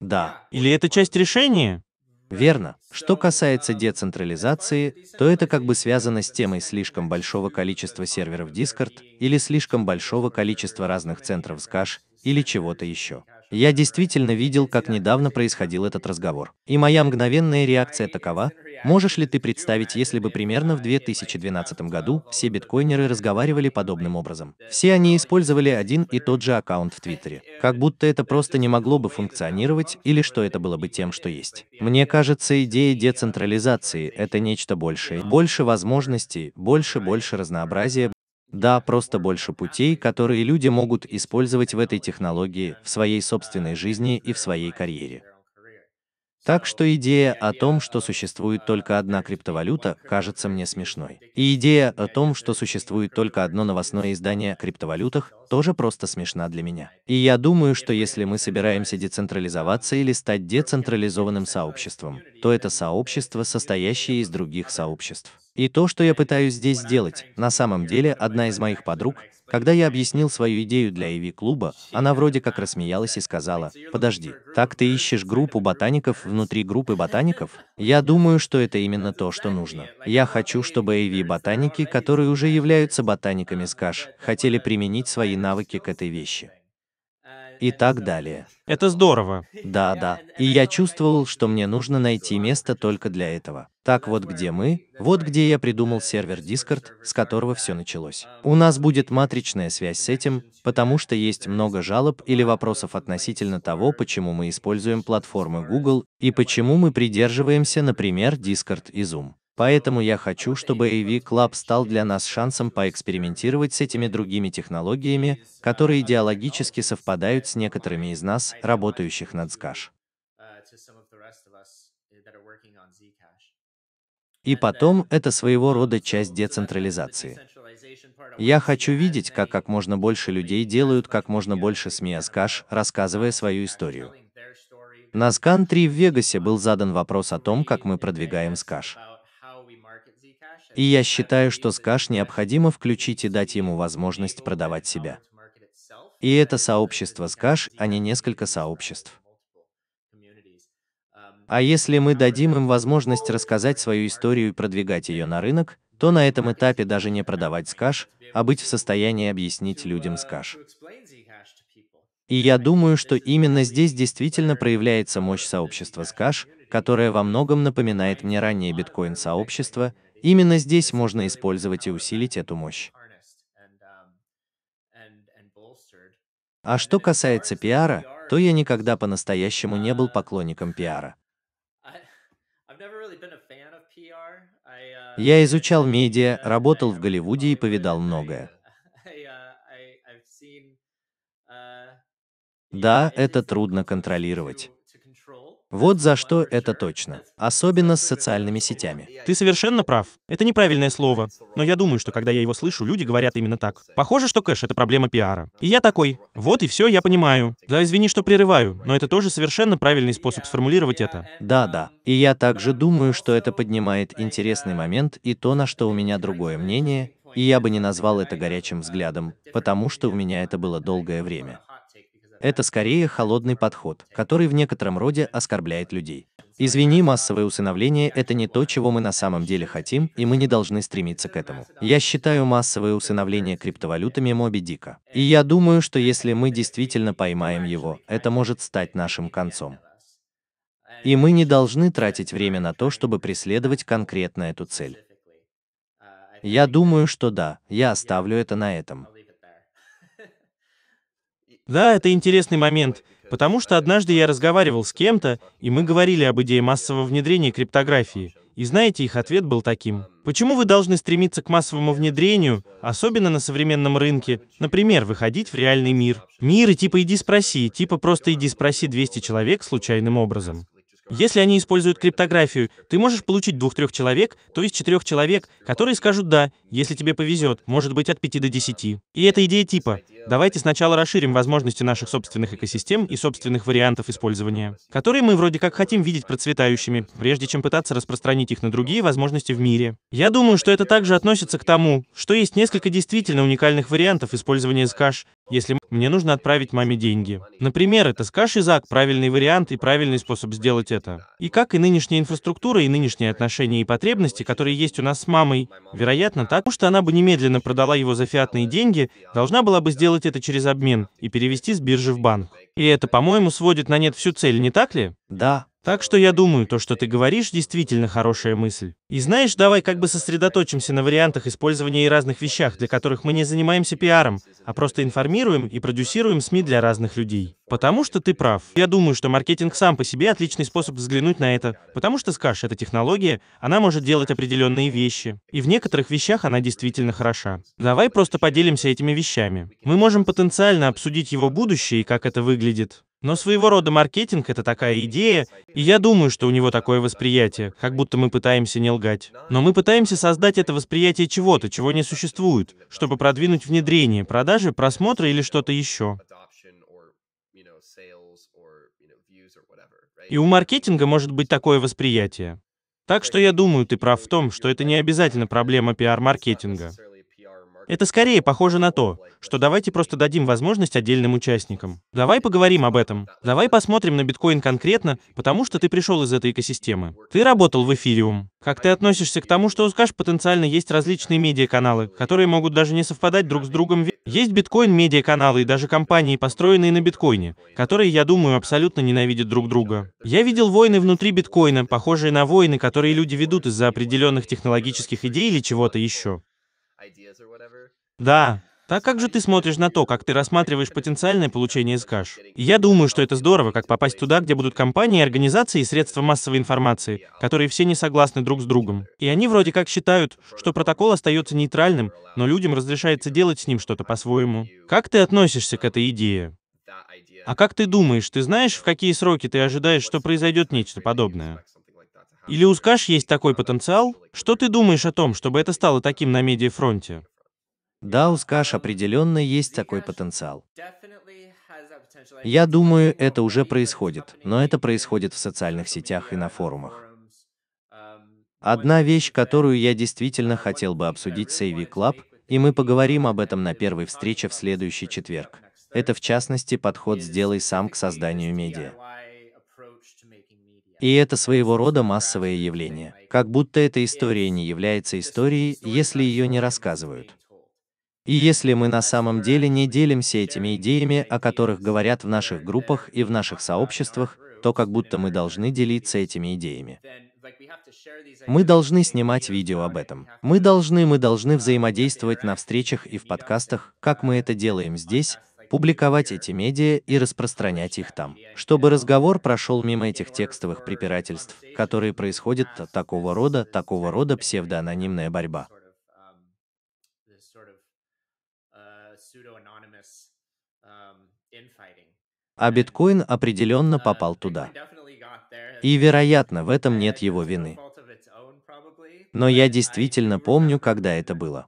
S1: Да. Или это
S2: часть решения? Верно. Что касается децентрализации, то это как бы связано с темой слишком большого количества серверов Discord или слишком большого количества разных центров SCASH или чего-то еще. Я действительно видел, как недавно происходил этот разговор. И моя мгновенная реакция такова, можешь ли ты представить, если бы примерно в 2012 году все биткоинеры разговаривали подобным образом? Все они использовали один и тот же аккаунт в Твиттере. Как будто это просто не могло бы функционировать или что это было бы тем, что есть. Мне кажется, идея децентрализации – это нечто большее. Больше возможностей, больше-больше разнообразия, да, просто больше путей, которые люди могут использовать в этой технологии, в своей собственной жизни и в своей карьере. Так что идея о том, что существует только одна криптовалюта, кажется мне смешной. И идея о том, что существует только одно новостное издание о криптовалютах, тоже просто смешна для меня. И я думаю, что если мы собираемся децентрализоваться или стать децентрализованным сообществом, то это сообщество, состоящее из других сообществ. И то, что я пытаюсь здесь сделать, на самом деле, одна из моих подруг, когда я объяснил свою идею для AV-клуба, она вроде как рассмеялась и сказала, «Подожди, так ты ищешь группу ботаников внутри группы ботаников?» Я думаю, что это именно то, что нужно. Я хочу, чтобы AV-ботаники, которые уже являются ботаниками с хотели применить свои навыки к этой вещи и так далее. Это здорово. Да, да. И я чувствовал, что мне нужно найти место только для этого. Так вот где мы, вот где я придумал сервер Discord, с которого все началось. У нас будет матричная связь с этим, потому что есть много жалоб или вопросов относительно того, почему мы используем платформы Google и почему мы придерживаемся, например, Discord и Zoom. Поэтому я хочу, чтобы AV Club стал для нас шансом поэкспериментировать с этими другими технологиями, которые идеологически совпадают с некоторыми из нас, работающих над Zcash. И потом, это своего рода часть децентрализации. Я хочу видеть, как как можно больше людей делают как можно больше СМИ о Аскаш, рассказывая свою историю. На Скан 3 в Вегасе был задан вопрос о том, как мы продвигаем Скаш. И я считаю, что Скаш необходимо включить и дать ему возможность продавать себя. И это сообщество Скаш, а не несколько сообществ. А если мы дадим им возможность рассказать свою историю и продвигать ее на рынок, то на этом этапе даже не продавать скаш, а быть в состоянии объяснить людям скаш. И я думаю, что именно здесь действительно проявляется мощь сообщества скаш, которое во многом напоминает мне раннее биткоин-сообщество, Именно здесь можно использовать и усилить эту мощь. А что касается пиара, то я никогда по-настоящему не был поклонником пиара. Я изучал медиа, работал в Голливуде и повидал многое. Да, это трудно контролировать. Вот
S1: за что это точно. Особенно с социальными сетями. Ты совершенно прав. Это неправильное слово. Но я думаю, что когда я его слышу, люди говорят именно так. Похоже, что кэш — это проблема пиара. И я такой, вот и все, я понимаю. Да, извини, что прерываю, но это тоже совершенно правильный способ сформулировать
S2: это. Да, да. И я также думаю, что это поднимает интересный момент и то, на что у меня другое мнение, и я бы не назвал это горячим взглядом, потому что у меня это было долгое время. Это скорее холодный подход, который в некотором роде оскорбляет людей. Извини, массовое усыновление – это не то, чего мы на самом деле хотим, и мы не должны стремиться к этому. Я считаю массовое усыновление криптовалютами Моби Дика. И я думаю, что если мы действительно поймаем его, это может стать нашим концом. И мы не должны тратить время на то, чтобы преследовать конкретно эту цель.
S1: Я думаю, что да, я оставлю это на этом. Да, это интересный момент, потому что однажды я разговаривал с кем-то, и мы говорили об идее массового внедрения криптографии. И знаете, их ответ был таким. Почему вы должны стремиться к массовому внедрению, особенно на современном рынке, например, выходить в реальный мир? Мир и типа иди спроси, типа просто иди спроси 200 человек случайным образом. Если они используют криптографию, ты можешь получить двух-трех человек, то есть четырех человек, которые скажут «да», если тебе повезет, может быть от пяти до десяти. И это идея типа «давайте сначала расширим возможности наших собственных экосистем и собственных вариантов использования, которые мы вроде как хотим видеть процветающими, прежде чем пытаться распространить их на другие возможности в мире». Я думаю, что это также относится к тому, что есть несколько действительно уникальных вариантов использования Zcash, если мне нужно отправить маме деньги. Например, это с кашей зак, правильный вариант и правильный способ сделать это. И как и нынешняя инфраструктура, и нынешние отношения и потребности, которые есть у нас с мамой, вероятно, так, потому что она бы немедленно продала его за фиатные деньги, должна была бы сделать это через обмен и перевести с биржи в банк. И это, по-моему, сводит на нет всю цель, не так ли? Да, так что я думаю, то, что ты говоришь, действительно хорошая мысль. И знаешь, давай как бы сосредоточимся на вариантах использования и разных вещах, для которых мы не занимаемся пиаром, а просто информируем и продюсируем СМИ для разных людей. Потому что ты прав. Я думаю, что маркетинг сам по себе отличный способ взглянуть на это, потому что, скажешь, эта технология, она может делать определенные вещи. И в некоторых вещах она действительно хороша. Давай просто поделимся этими вещами. Мы можем потенциально обсудить его будущее и как это выглядит. Но своего рода маркетинг — это такая идея, и я думаю, что у него такое восприятие, как будто мы пытаемся не лгать. Но мы пытаемся создать это восприятие чего-то, чего не существует, чтобы продвинуть внедрение, продажи, просмотры или что-то еще. И у маркетинга может быть такое восприятие. Так что я думаю, ты прав в том, что это не обязательно проблема пиар-маркетинга. Это скорее похоже на то, что давайте просто дадим возможность отдельным участникам. Давай поговорим об этом. Давай посмотрим на биткоин конкретно, потому что ты пришел из этой экосистемы. Ты работал в эфириум. Как ты относишься к тому, что у Скаш потенциально есть различные медиаканалы, которые могут даже не совпадать друг с другом? Есть биткоин-медиаканалы и даже компании, построенные на биткоине, которые, я думаю, абсолютно ненавидят друг друга. Я видел войны внутри биткоина, похожие на войны, которые люди ведут из-за определенных технологических идей или чего-то еще. Да. Так как же ты смотришь на то, как ты рассматриваешь потенциальное получение из Кэш? Я думаю, что это здорово, как попасть туда, где будут компании, организации и средства массовой информации, которые все не согласны друг с другом. И они вроде как считают, что протокол остается нейтральным, но людям разрешается делать с ним что-то по-своему. Как ты относишься к этой идее? А как ты думаешь, ты знаешь, в какие сроки ты ожидаешь, что произойдет нечто подобное? Или у Скаш есть такой потенциал? Что ты думаешь о том, чтобы это стало таким на медиафронте? Да, у Скаш определенно есть такой потенциал.
S2: Я думаю, это уже происходит, но это происходит в социальных сетях и на форумах. Одна вещь, которую я действительно хотел бы обсудить с AV Club, и мы поговорим об этом на первой встрече в следующий четверг. Это в частности подход «сделай сам» к созданию медиа. И это своего рода массовое явление. Как будто эта история не является историей, если ее не рассказывают. И если мы на самом деле не делимся этими идеями, о которых говорят в наших группах и в наших сообществах, то как будто мы должны делиться этими идеями. Мы должны снимать видео об этом. Мы должны, мы должны взаимодействовать на встречах и в подкастах, как мы это делаем здесь, публиковать эти медиа и распространять их там, чтобы разговор прошел мимо этих текстовых препирательств, которые происходят такого рода, такого рода псевдоанонимная борьба. а биткоин определенно попал туда. И, вероятно, в этом нет его вины. Но я действительно помню, когда это было.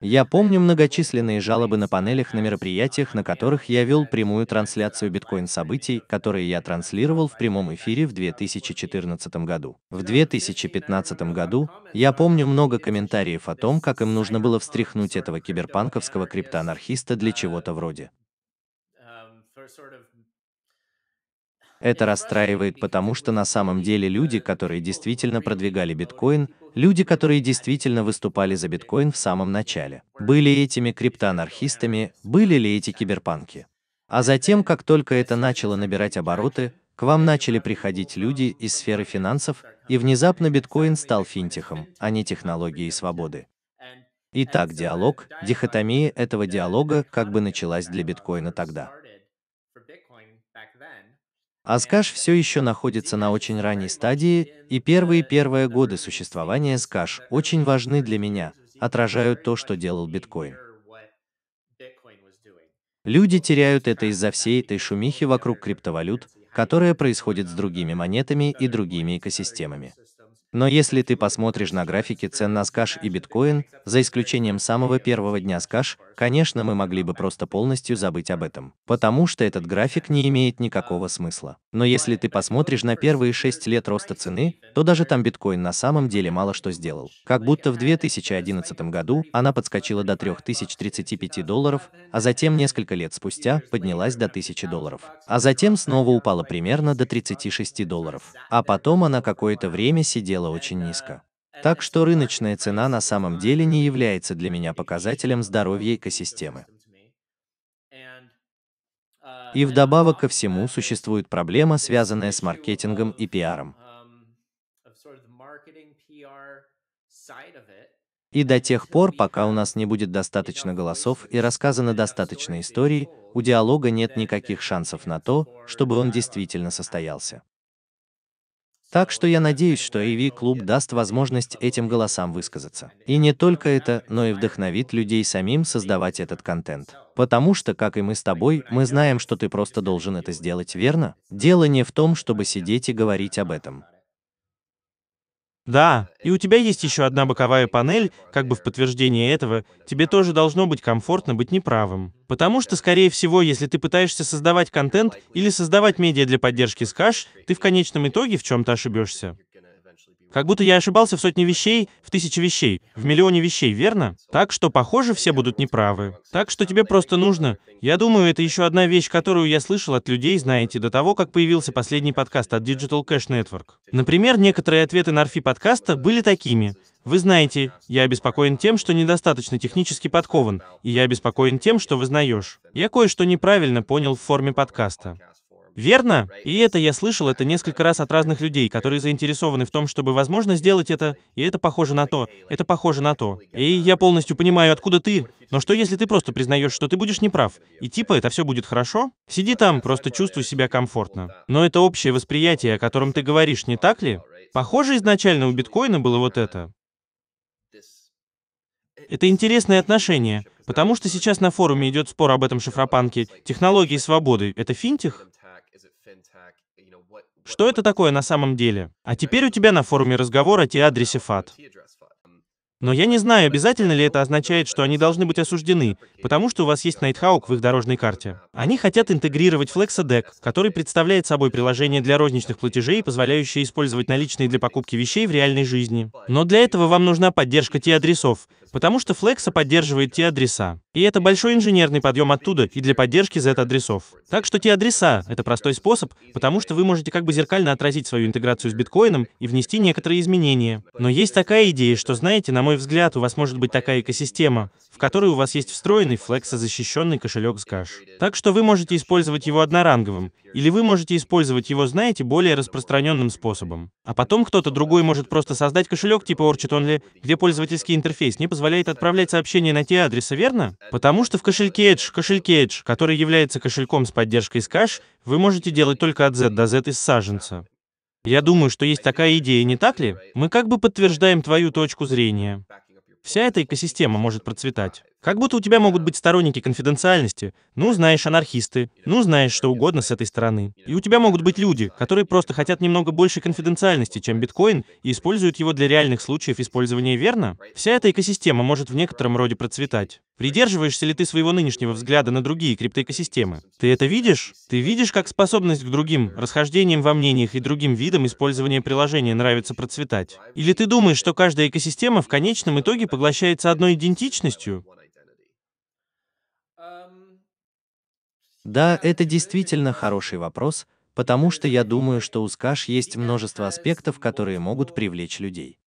S2: Я помню многочисленные жалобы на панелях на мероприятиях, на которых я вел прямую трансляцию биткоин-событий, которые я транслировал в прямом эфире в 2014 году. В 2015 году я помню много комментариев о том, как им нужно было встряхнуть этого киберпанковского криптоанархиста для чего-то вроде Это расстраивает, потому что на самом деле люди, которые действительно продвигали биткоин, люди, которые действительно выступали за биткоин в самом начале, были этими криптоанархистами, были ли эти киберпанки. А затем, как только это начало набирать обороты, к вам начали приходить люди из сферы финансов, и внезапно биткоин стал финтехом, а не технологией свободы. Итак, диалог, дихотомия этого диалога как бы началась для биткоина тогда. Аскаш все еще находится на очень ранней стадии, и первые первые годы существования Аскаш очень важны для меня, отражают то, что делал биткоин. Люди теряют это из-за всей этой шумихи вокруг криптовалют, которая происходит с другими монетами и другими экосистемами. Но если ты посмотришь на графики цен на скаш и биткоин, за исключением самого первого дня скаш, Конечно, мы могли бы просто полностью забыть об этом, потому что этот график не имеет никакого смысла. Но если ты посмотришь на первые 6 лет роста цены, то даже там биткоин на самом деле мало что сделал. Как будто в 2011 году она подскочила до 3035 долларов, а затем несколько лет спустя поднялась до 1000 долларов. А затем снова упала примерно до 36 долларов. А потом она какое-то время сидела очень низко. Так что рыночная цена на самом деле не является для меня показателем здоровья экосистемы. И вдобавок ко всему существует проблема, связанная с маркетингом и пиаром. И до тех пор, пока у нас не будет достаточно голосов и рассказано достаточно историй, у диалога нет никаких шансов на то, чтобы он действительно состоялся. Так что я надеюсь, что AV-клуб даст возможность этим голосам высказаться. И не только это, но и вдохновит людей самим создавать этот контент. Потому что, как и мы с тобой, мы знаем, что ты просто должен это сделать, верно? Дело не в том, чтобы сидеть и говорить об этом.
S1: Да, и у тебя есть э, еще одна боковая панель, как бы в подтверждение этого, тебе тоже должно быть комфортно быть неправым. Потому что, скорее всего, если ты пытаешься создавать контент или создавать медиа для поддержки Скаш, ты в конечном итоге в чем-то ошибешься. Как будто я ошибался в сотне вещей, в тысяче вещей, в миллионе вещей, верно? Так что, похоже, все будут неправы. Так что тебе просто нужно... Я думаю, это еще одна вещь, которую я слышал от людей, знаете, до того, как появился последний подкаст от Digital Cash Network. Например, некоторые ответы на арфи подкаста были такими. Вы знаете, я обеспокоен тем, что недостаточно технически подкован, и я обеспокоен тем, что вы знаешь. Я кое-что неправильно понял в форме подкаста. Верно? И это я слышал это несколько раз от разных людей, которые заинтересованы в том, чтобы, возможно, сделать это, и это похоже на то, это похоже на то. И я полностью понимаю, откуда ты. Но что, если ты просто признаешь, что ты будешь неправ, и типа это все будет хорошо? Сиди там, просто чувствуй себя комфортно. Но это общее восприятие, о котором ты говоришь, не так ли? Похоже, изначально у биткоина было вот это. Это интересное отношение, потому что сейчас на форуме идет спор об этом шифропанке. Технологии свободы — это финтих? Что это такое на самом деле? А теперь у тебя на форуме разговор о Теадрисе ФАТ. Но я не знаю, обязательно ли это означает, что они должны быть осуждены, потому что у вас есть Найтхаук в их дорожной карте. Они хотят интегрировать FlexaDeck, который представляет собой приложение для розничных платежей, позволяющее использовать наличные для покупки вещей в реальной жизни. Но для этого вам нужна поддержка T-адресов, потому что Flexa поддерживает те адреса И это большой инженерный подъем оттуда и для поддержки Z-адресов. Так что те — это простой способ, потому что вы можете как бы зеркально отразить свою интеграцию с биткоином и внести некоторые изменения. Но есть такая идея, что, знаете, на мой мой взгляд, у вас может быть такая экосистема, в которой у вас есть встроенный флексозащищенный кошелек с кэш. Так что вы можете использовать его одноранговым, или вы можете использовать его, знаете, более распространенным способом. А потом кто-то другой может просто создать кошелек типа Orchid Only, где пользовательский интерфейс не позволяет отправлять сообщения на те адресы, верно? Потому что в кошельке Edge, кошельке Edge, который является кошельком с поддержкой Skash, вы можете делать только от Z до Z из саженца. Я думаю, что есть такая идея, не так ли? Мы как бы подтверждаем твою точку зрения. Вся эта экосистема может процветать. Как будто у тебя могут быть сторонники конфиденциальности. Ну, знаешь, анархисты. Ну, знаешь, что угодно с этой стороны. И у тебя могут быть люди, которые просто хотят немного больше конфиденциальности, чем биткоин, и используют его для реальных случаев использования, верно? Вся эта экосистема может в некотором роде процветать. Придерживаешься ли ты своего нынешнего взгляда на другие криптоэкосистемы? Ты это видишь? Ты видишь, как способность к другим, расхождениям во мнениях и другим видам использования приложения нравится процветать? Или ты думаешь, что каждая экосистема в конечном итоге поглощается одной идентичностью?
S2: Да, это действительно хороший вопрос, потому что я думаю, что у Скаш есть множество аспектов, которые могут привлечь людей.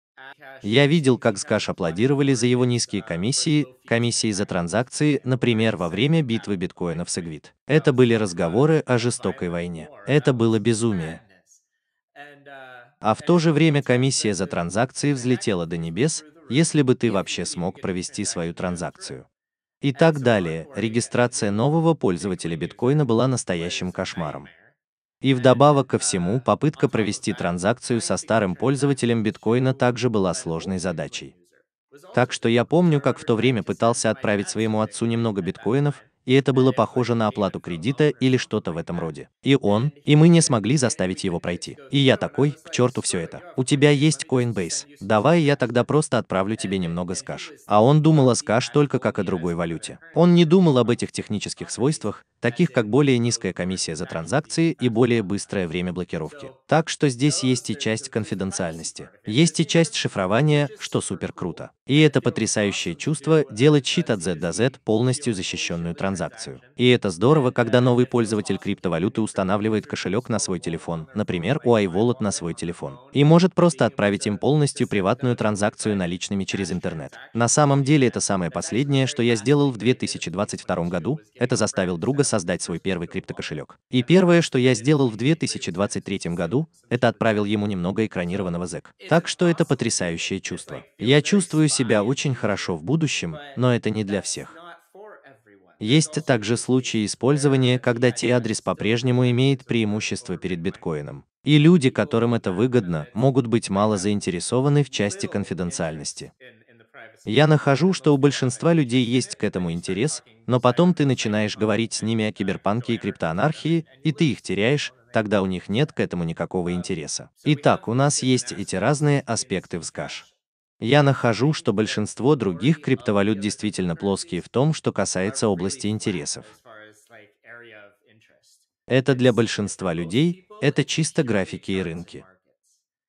S2: Я видел, как Скаш аплодировали за его низкие комиссии, комиссии за транзакции, например, во время битвы биткоинов с Игвит. Это были разговоры о жестокой войне. Это было безумие. А в то же время комиссия за транзакции взлетела до небес, если бы ты вообще смог провести свою транзакцию и так далее, регистрация нового пользователя биткоина была настоящим кошмаром. И вдобавок ко всему, попытка провести транзакцию со старым пользователем биткоина также была сложной задачей. Так что я помню, как в то время пытался отправить своему отцу немного биткоинов, и это было похоже на оплату кредита или что-то в этом роде. И он, и мы не смогли заставить его пройти. И я такой, к черту все это. У тебя есть Coinbase. Давай я тогда просто отправлю тебе немного скаш. А он думал о скаш только как о другой валюте. Он не думал об этих технических свойствах, таких как более низкая комиссия за транзакции и более быстрое время блокировки. Так что здесь есть и часть конфиденциальности. Есть и часть шифрования, что супер круто. И это потрясающее чувство делать чит от Z до Z полностью защищенную транзакцию. И это здорово, когда новый пользователь криптовалюты устанавливает кошелек на свой телефон, например, у iWallet на свой телефон, и может просто отправить им полностью приватную транзакцию наличными через интернет. На самом деле это самое последнее, что я сделал в 2022 году, это заставил друга создать свой первый криптокошелек. И первое, что я сделал в 2023 году, это отправил ему немного экранированного ZEC. Так что это потрясающее чувство. Я чувствую себя очень хорошо в будущем, но это не для всех. Есть также случаи использования, когда T-адрес по-прежнему имеет преимущество перед биткоином. И люди, которым это выгодно, могут быть мало заинтересованы в части конфиденциальности. Я нахожу, что у большинства людей есть к этому интерес, но потом ты начинаешь говорить с ними о киберпанке и криптоанархии, и ты их теряешь, тогда у них нет к этому никакого интереса. Итак, у нас есть эти разные аспекты в скаш. Я нахожу, что большинство других криптовалют действительно плоские в том, что касается области интересов. Это для большинства людей, это чисто графики и рынки.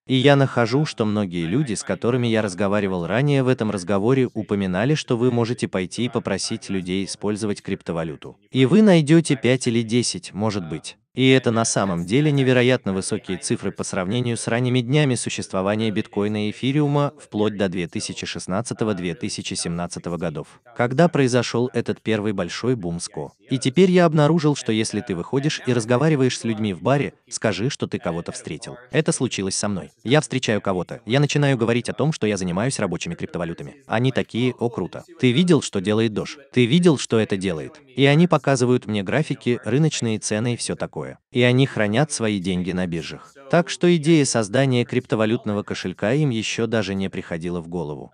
S2: И я нахожу, что многие люди, с которыми я разговаривал ранее в этом разговоре, упоминали, что вы можете пойти и попросить людей использовать криптовалюту. И вы найдете 5 или 10, может быть. И это на самом деле невероятно высокие цифры по сравнению с ранними днями существования биткоина и эфириума вплоть до 2016-2017 годов, когда произошел этот первый большой бум СКО. И теперь я обнаружил, что если ты выходишь и разговариваешь с людьми в баре, скажи, что ты кого-то встретил. Это случилось со мной. Я встречаю кого-то, я начинаю говорить о том, что я занимаюсь рабочими криптовалютами. Они такие, о, круто. Ты видел, что делает Дож? Ты видел, что это делает? И они показывают мне графики, рыночные цены и все такое такое, и они хранят свои деньги на биржах. Так что идея создания криптовалютного кошелька им еще даже не приходила в голову.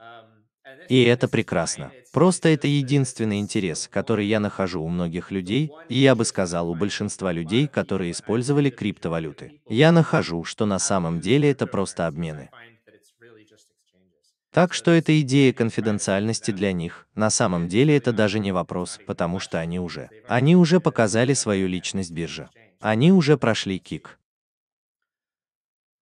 S2: И это прекрасно. Просто это единственный интерес, который я нахожу у многих людей, и я бы сказал у большинства людей, которые использовали криптовалюты. Я нахожу, что на самом деле это просто обмены. Так что эта идея конфиденциальности для них, на самом деле это даже не вопрос, потому что они уже, они уже показали
S1: свою личность бирже. Они уже прошли кик.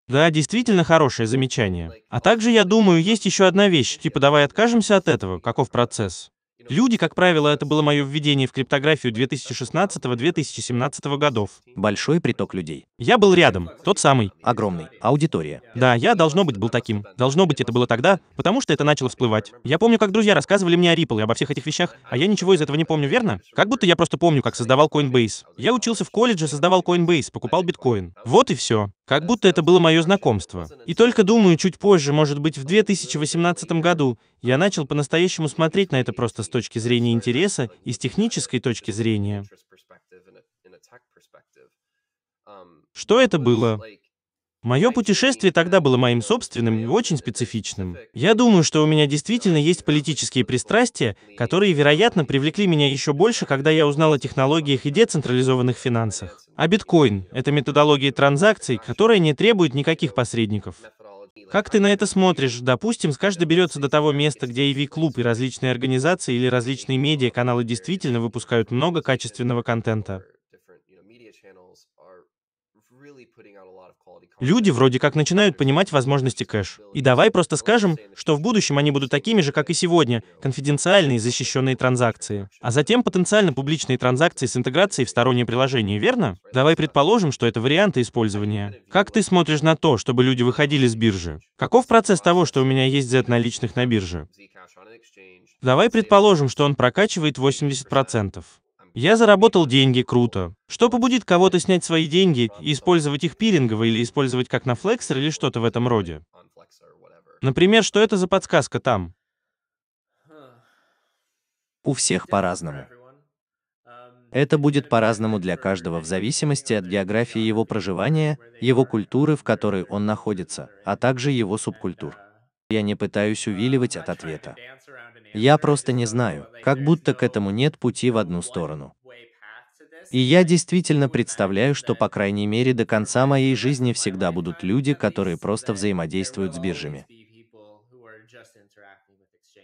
S1: Да, действительно хорошее замечание. А также, я думаю, есть еще одна вещь, типа давай откажемся от этого, каков процесс. Люди, как правило, это было мое введение в криптографию 2016-2017 годов. Большой приток людей. Я был рядом, тот самый. Огромный. Аудитория. Да, я, должно быть, был таким. Должно быть, это было тогда, потому что это начало всплывать. Я помню, как друзья рассказывали мне о Ripple и обо всех этих вещах, а я ничего из этого не помню, верно? Как будто я просто помню, как создавал Coinbase. Я учился в колледже, создавал Coinbase, покупал биткоин. Вот и все. Как будто это было мое знакомство. И только думаю, чуть позже, может быть, в 2018 году, я начал по-настоящему смотреть на это просто с точки зрения интереса и с технической точки зрения. Что это было? Мое путешествие тогда было моим собственным и очень специфичным. Я думаю, что у меня действительно есть политические пристрастия, которые, вероятно, привлекли меня еще больше, когда я узнал о технологиях и децентрализованных финансах. А биткоин — это методология транзакций, которая не требует никаких посредников. Как ты на это смотришь? Допустим, каждый берется до того места, где AV-клуб и различные организации или различные медиа-каналы действительно выпускают много качественного контента. Люди вроде как начинают понимать возможности кэш. И давай просто скажем, что в будущем они будут такими же, как и сегодня, конфиденциальные защищенные транзакции. А затем потенциально публичные транзакции с интеграцией в сторонние приложения, верно? Давай предположим, что это варианты использования. Как ты смотришь на то, чтобы люди выходили с биржи? Каков процесс того, что у меня есть Z наличных на бирже? Давай предположим, что он прокачивает 80%. Я заработал деньги, круто. Что побудит кого-то снять свои деньги и использовать их пирингово или использовать как на флексер или что-то в этом роде? Например, что это за подсказка там? У всех по-разному. Это будет
S2: по-разному для каждого в зависимости от географии его проживания, его культуры, в которой он находится, а также его субкультур. Я не пытаюсь увиливать от ответа. Я просто не знаю, как будто к этому нет пути в одну сторону. И я действительно представляю, что по крайней мере до конца моей жизни всегда будут люди, которые просто взаимодействуют с биржами.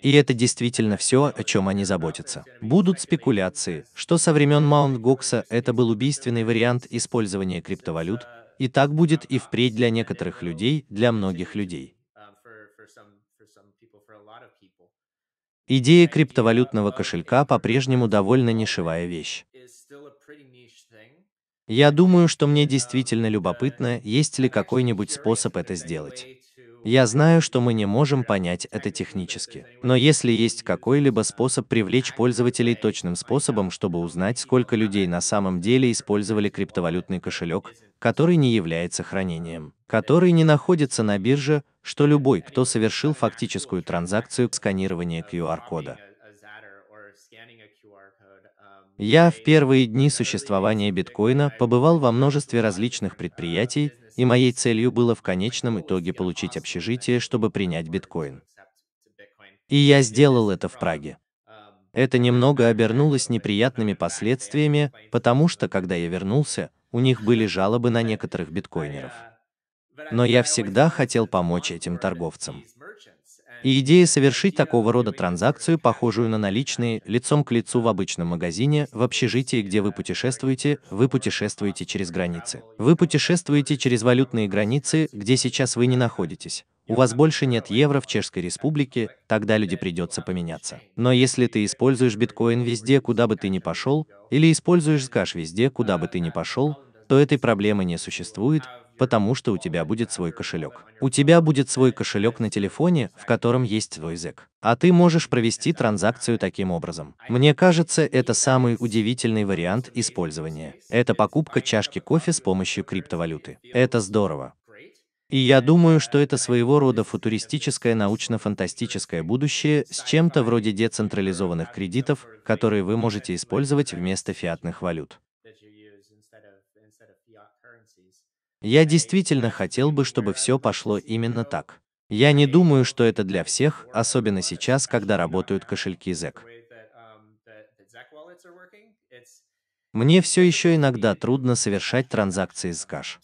S2: И это действительно все, о чем они заботятся. Будут спекуляции, что со времен Маунт Гокса это был убийственный вариант использования криптовалют, и так будет и впредь для некоторых людей, для многих людей. Идея криптовалютного кошелька по-прежнему довольно нишевая вещь. Я думаю, что мне действительно любопытно, есть ли какой-нибудь способ это сделать. Я знаю, что мы не можем понять это технически. Но если есть какой-либо способ привлечь пользователей точным способом, чтобы узнать, сколько людей на самом деле использовали криптовалютный кошелек, который не является хранением, который не находится на бирже, что любой, кто совершил фактическую транзакцию сканирования QR-кода. Я в первые дни существования биткоина побывал во множестве различных предприятий, и моей целью было в конечном итоге получить общежитие, чтобы принять биткоин. И я сделал это в Праге. Это немного обернулось неприятными последствиями, потому что, когда я вернулся, у них были жалобы на некоторых биткоинеров. Но я всегда хотел помочь этим торговцам. И идея совершить такого рода транзакцию, похожую на наличные, лицом к лицу в обычном магазине, в общежитии, где вы путешествуете, вы путешествуете через границы. Вы путешествуете через валютные границы, где сейчас вы не находитесь у вас больше нет евро в Чешской Республике, тогда люди придется поменяться. Но если ты используешь биткоин везде, куда бы ты ни пошел, или используешь Zcash везде, куда бы ты ни пошел, то этой проблемы не существует, потому что у тебя будет свой кошелек. У тебя будет свой кошелек на телефоне, в котором есть твой ZEC. А ты можешь провести транзакцию таким образом. Мне кажется, это самый удивительный вариант использования. Это покупка чашки кофе с помощью криптовалюты. Это здорово. И я думаю, что это своего рода футуристическое научно-фантастическое будущее с чем-то вроде децентрализованных кредитов, которые вы можете использовать вместо фиатных валют. Я действительно хотел бы, чтобы все пошло именно так. Я не думаю, что это для всех, особенно сейчас, когда работают кошельки ZEC. Мне все еще иногда трудно совершать транзакции с кэш.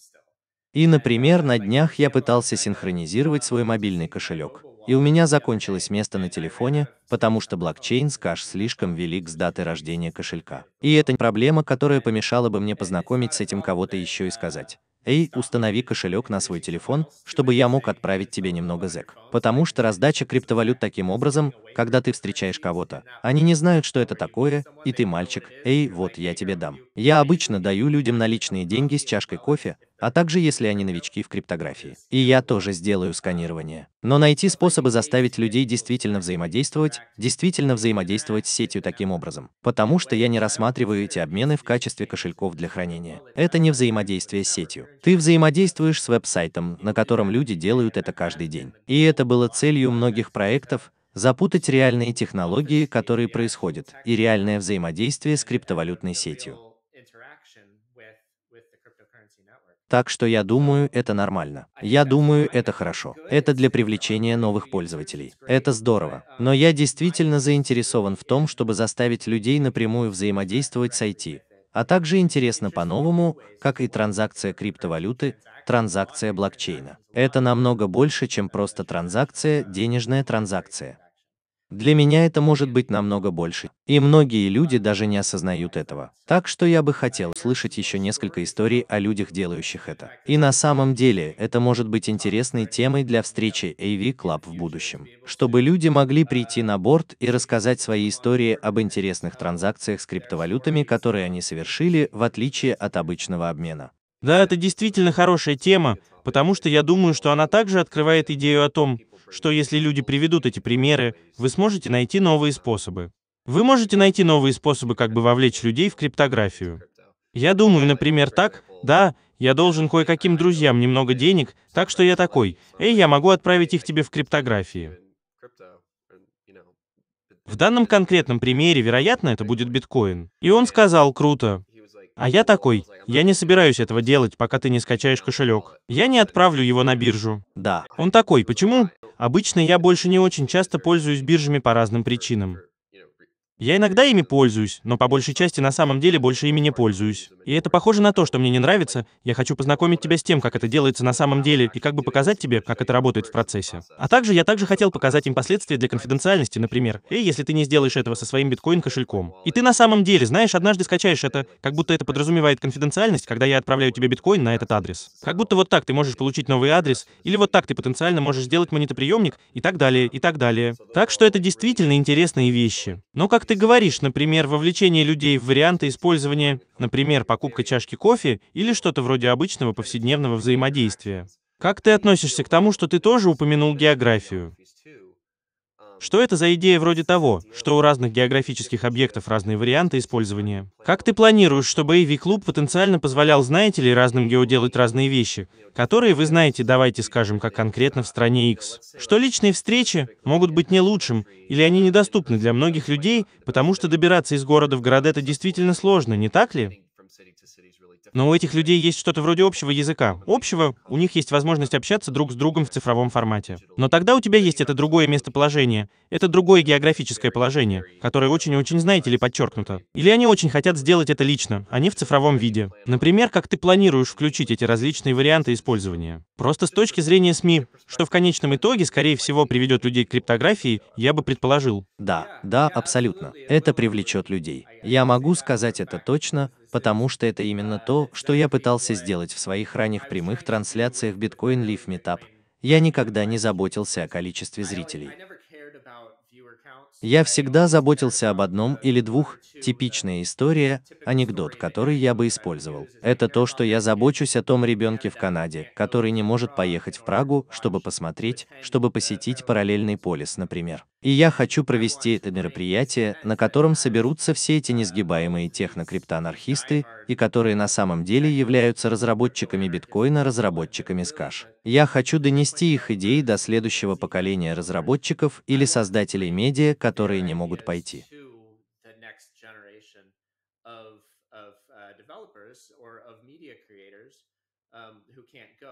S2: И, например, на днях я пытался синхронизировать свой мобильный кошелек, и у меня закончилось место на телефоне, потому что блокчейн скаж слишком велик с даты рождения кошелька. И это проблема, которая помешала бы мне познакомить с этим кого-то еще и сказать. Эй, установи кошелек на свой телефон, чтобы я мог отправить тебе немного зэк. Потому что раздача криптовалют таким образом, когда ты встречаешь кого-то, они не знают, что это такое, и ты мальчик, эй, вот я тебе дам. Я обычно даю людям наличные деньги с чашкой кофе, а также если они новички в криптографии. И я тоже сделаю сканирование. Но найти способы заставить людей действительно взаимодействовать, действительно взаимодействовать с сетью таким образом. Потому что я не рассматриваю эти обмены в качестве кошельков для хранения. Это не взаимодействие с сетью. Ты взаимодействуешь с веб-сайтом, на котором люди делают это каждый день. И это было целью многих проектов, запутать реальные технологии, которые происходят, и реальное взаимодействие с криптовалютной сетью. Так что я думаю, это нормально. Я думаю, это хорошо. Это для привлечения новых пользователей. Это здорово. Но я действительно заинтересован в том, чтобы заставить людей напрямую взаимодействовать с IT. А также интересно по-новому, как и транзакция криптовалюты, транзакция блокчейна. Это намного больше, чем просто транзакция, денежная транзакция. Для меня это может быть намного больше. И многие люди даже не осознают этого. Так что я бы хотел услышать еще несколько историй о людях, делающих это. И на самом деле, это может быть интересной темой для встречи AV Club в будущем. Чтобы люди могли прийти на борт и рассказать свои истории об интересных транзакциях с криптовалютами, которые они совершили, в
S1: отличие от обычного обмена. Да, это действительно хорошая тема, потому что я думаю, что она также открывает идею о том, что если люди приведут эти примеры, вы сможете найти новые способы. Вы можете найти новые способы, как бы вовлечь людей в криптографию. Я думаю, например, так, да, я должен кое-каким друзьям немного денег, так что я такой, эй, я могу отправить их тебе в криптографии. В данном конкретном примере, вероятно, это будет биткоин. И он сказал, круто. А я такой, я не собираюсь этого делать, пока ты не скачаешь кошелек. Я не отправлю его на биржу. Да. Он такой, почему? Обычно я больше не очень часто пользуюсь биржами по разным причинам. Я иногда ими пользуюсь, но по большей части на самом деле больше ими не пользуюсь. И это похоже на то, что мне не нравится. Я хочу познакомить тебя с тем, как это делается на самом деле, и как бы показать тебе, как это работает в процессе. А также я также хотел показать им последствия для конфиденциальности, например, «Эй, если ты не сделаешь этого со своим биткоин-кошельком». И ты на самом деле, знаешь, однажды скачаешь это, как будто это подразумевает конфиденциальность, когда я отправляю тебе биткоин на этот адрес. Как будто вот так ты можешь получить новый адрес, или вот так ты потенциально можешь сделать монетоприемник, и так далее, и так далее. Так что это действительно интересные вещи. Но как ты говоришь, например, вовлечение людей в варианты использования, например, покупка чашки кофе или что-то вроде обычного повседневного взаимодействия. Как ты относишься к тому, что ты тоже упомянул географию? Что это за идея вроде того, что у разных географических объектов разные варианты использования? Как ты планируешь, чтобы AV-клуб потенциально позволял, знаете ли, разным гео делать разные вещи, которые вы знаете, давайте скажем, как конкретно в стране X? Что личные встречи могут быть не лучшим, или они недоступны для многих людей, потому что добираться из города в город это действительно сложно, не так ли? Но у этих людей есть что-то вроде общего языка. Общего, у них есть возможность общаться друг с другом в цифровом формате. Но тогда у тебя есть это другое местоположение, это другое географическое положение, которое очень-очень, знаете ли, подчеркнуто. Или они очень хотят сделать это лично, а не в цифровом виде. Например, как ты планируешь включить эти различные варианты использования. Просто с точки зрения СМИ, что в конечном итоге, скорее всего, приведет людей к криптографии, я бы предположил. Да,
S2: да, абсолютно. Это привлечет людей. Я могу сказать это точно, потому что это именно то, что я пытался сделать в своих ранних прямых трансляциях Bitcoin Leaf Meetup. Я никогда не заботился о количестве зрителей. Я всегда заботился об одном или двух, типичная история, анекдот, который я бы использовал. Это то, что я забочусь о том ребенке в Канаде, который не может поехать в Прагу, чтобы посмотреть, чтобы посетить параллельный полис, например. И я хочу провести это мероприятие, на котором соберутся все эти несгибаемые технокриптоанархисты, и которые на самом деле являются разработчиками биткоина, разработчиками Sketch. Я хочу донести их идеи до следующего поколения разработчиков или создателей медиа, которые не могут пойти. Эм,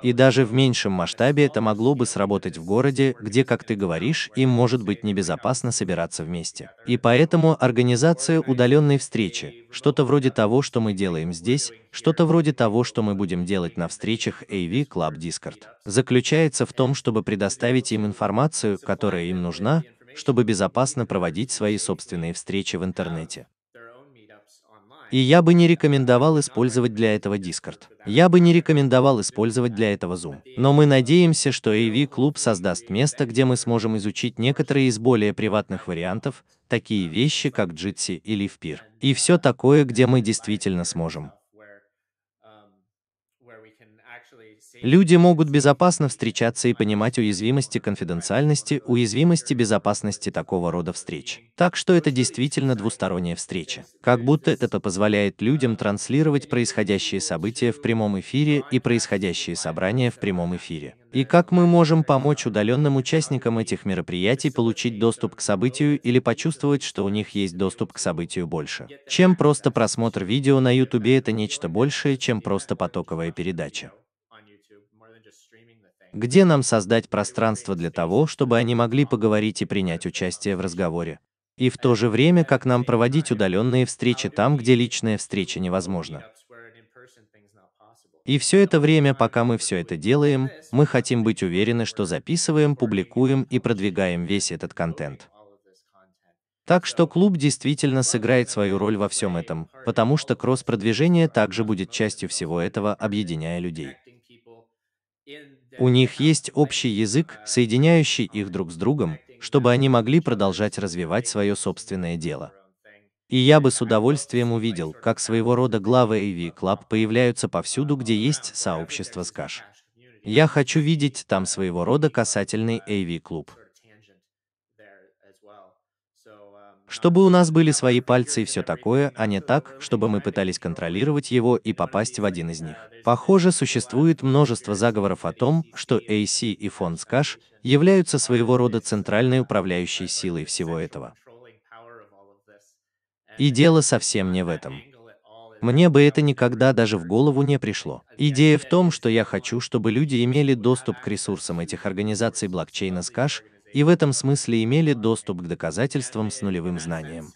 S2: И даже в меньшем масштабе это могло бы сработать в городе, где, как ты говоришь, им может быть небезопасно собираться вместе. И поэтому организация удаленной встречи, что-то вроде того, что мы делаем здесь, что-то вроде того, что мы будем делать на встречах AV Club Discord, заключается в том, чтобы предоставить им информацию, которая им нужна, чтобы безопасно проводить свои собственные встречи в интернете. И я бы не рекомендовал использовать для этого Discord. Я бы не рекомендовал использовать для этого Zoom. Но мы надеемся, что AV Club создаст место, где мы сможем изучить некоторые из более приватных вариантов, такие вещи, как Jitsi или FPIR. И все такое, где мы действительно сможем. Люди могут безопасно встречаться и понимать уязвимости конфиденциальности, уязвимости безопасности такого рода встреч. Так что это действительно двусторонняя встреча. Как будто это позволяет людям транслировать происходящие события в прямом эфире и происходящие собрания в прямом эфире. И как мы можем помочь удаленным участникам этих мероприятий получить доступ к событию или почувствовать, что у них есть доступ к событию больше. Чем просто просмотр видео на YouTube это нечто большее, чем просто потоковая передача где нам создать пространство для того, чтобы они могли поговорить и принять участие в разговоре. И в то же время, как нам проводить удаленные встречи там, где личная встреча невозможна. И все это время, пока мы все это делаем, мы хотим быть уверены, что записываем, публикуем и продвигаем весь этот контент. Так что клуб действительно сыграет свою роль во всем этом, потому что кросс-продвижение также будет частью всего этого, объединяя людей. У них есть общий язык, соединяющий их друг с другом, чтобы они могли продолжать развивать свое собственное дело. И я бы с удовольствием увидел, как своего рода главы AV Club появляются повсюду, где есть сообщество Скаш. Я хочу видеть там своего рода касательный AV-клуб. Чтобы у нас были свои пальцы и все такое, а не так, чтобы мы пытались контролировать его и попасть в один из них. Похоже, существует множество заговоров о том, что AC и фонд Скаш являются своего рода центральной управляющей силой всего этого. И дело совсем не в этом. Мне бы это никогда даже в голову не пришло. Идея в том, что я хочу, чтобы люди имели доступ к ресурсам этих организаций блокчейна Скаш, и в этом смысле имели доступ к доказательствам с нулевым знанием.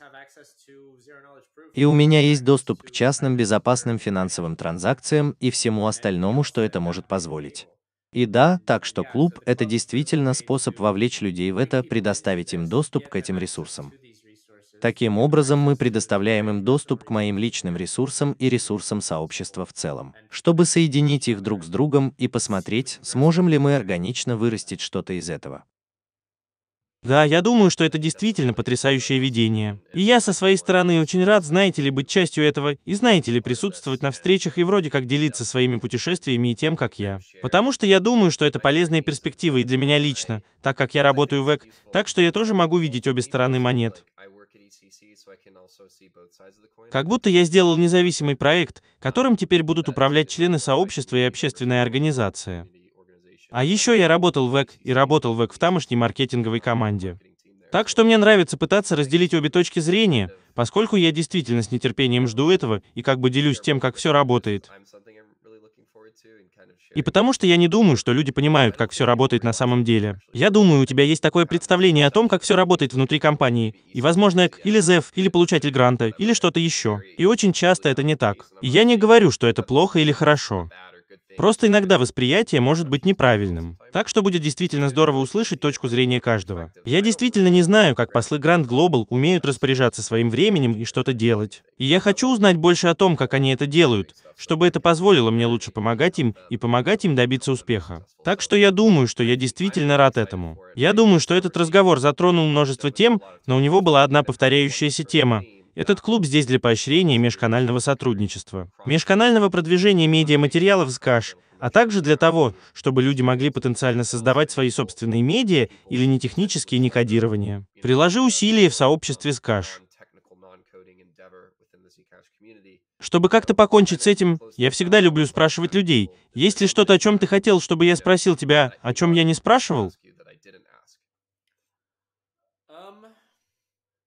S2: И у меня есть доступ к частным безопасным финансовым транзакциям и всему остальному, что это может позволить. И да, так что клуб – это действительно способ вовлечь людей в это, предоставить им доступ к этим ресурсам. Таким образом мы предоставляем им доступ к моим личным ресурсам и ресурсам сообщества в целом. Чтобы соединить их друг с другом и посмотреть, сможем ли мы органично
S1: вырастить что-то из этого. Да, я думаю, что это действительно потрясающее видение. И я со своей стороны очень рад, знаете ли, быть частью этого, и знаете ли, присутствовать на встречах и вроде как делиться своими путешествиями и тем, как я. Потому что я думаю, что это полезная перспектива и для меня лично, так как я работаю в ЭК, так что я тоже могу видеть обе стороны монет. Как будто я сделал независимый проект, которым теперь будут управлять члены сообщества и общественная организация. А еще я работал в ЭК и работал в ЭК в тамошней маркетинговой команде. Так что мне нравится пытаться разделить обе точки зрения, поскольку я действительно с нетерпением жду этого и как бы делюсь тем, как все работает. И потому что я не думаю, что люди понимают, как все работает на самом деле. Я думаю, у тебя есть такое представление о том, как все работает внутри компании. И, возможно, Эк или ЗЭФ, или получатель гранта, или что-то еще. И очень часто это не так. И я не говорю, что это плохо или хорошо. Просто иногда восприятие может быть неправильным. Так что будет действительно здорово услышать точку зрения каждого. Я действительно не знаю, как послы Grand Global умеют распоряжаться своим временем и что-то делать. И я хочу узнать больше о том, как они это делают, чтобы это позволило мне лучше помогать им и помогать им добиться успеха. Так что я думаю, что я действительно рад этому. Я думаю, что этот разговор затронул множество тем, но у него была одна повторяющаяся тема, этот клуб здесь для поощрения межканального сотрудничества, межканального продвижения медиаматериалов с КАШ, а также для того, чтобы люди могли потенциально создавать свои собственные медиа или нетехнические некодирования. Приложи усилия в сообществе с КАШ. Чтобы как-то покончить с этим, я всегда люблю спрашивать людей, есть ли что-то, о чем ты хотел, чтобы я спросил тебя, о чем я не спрашивал?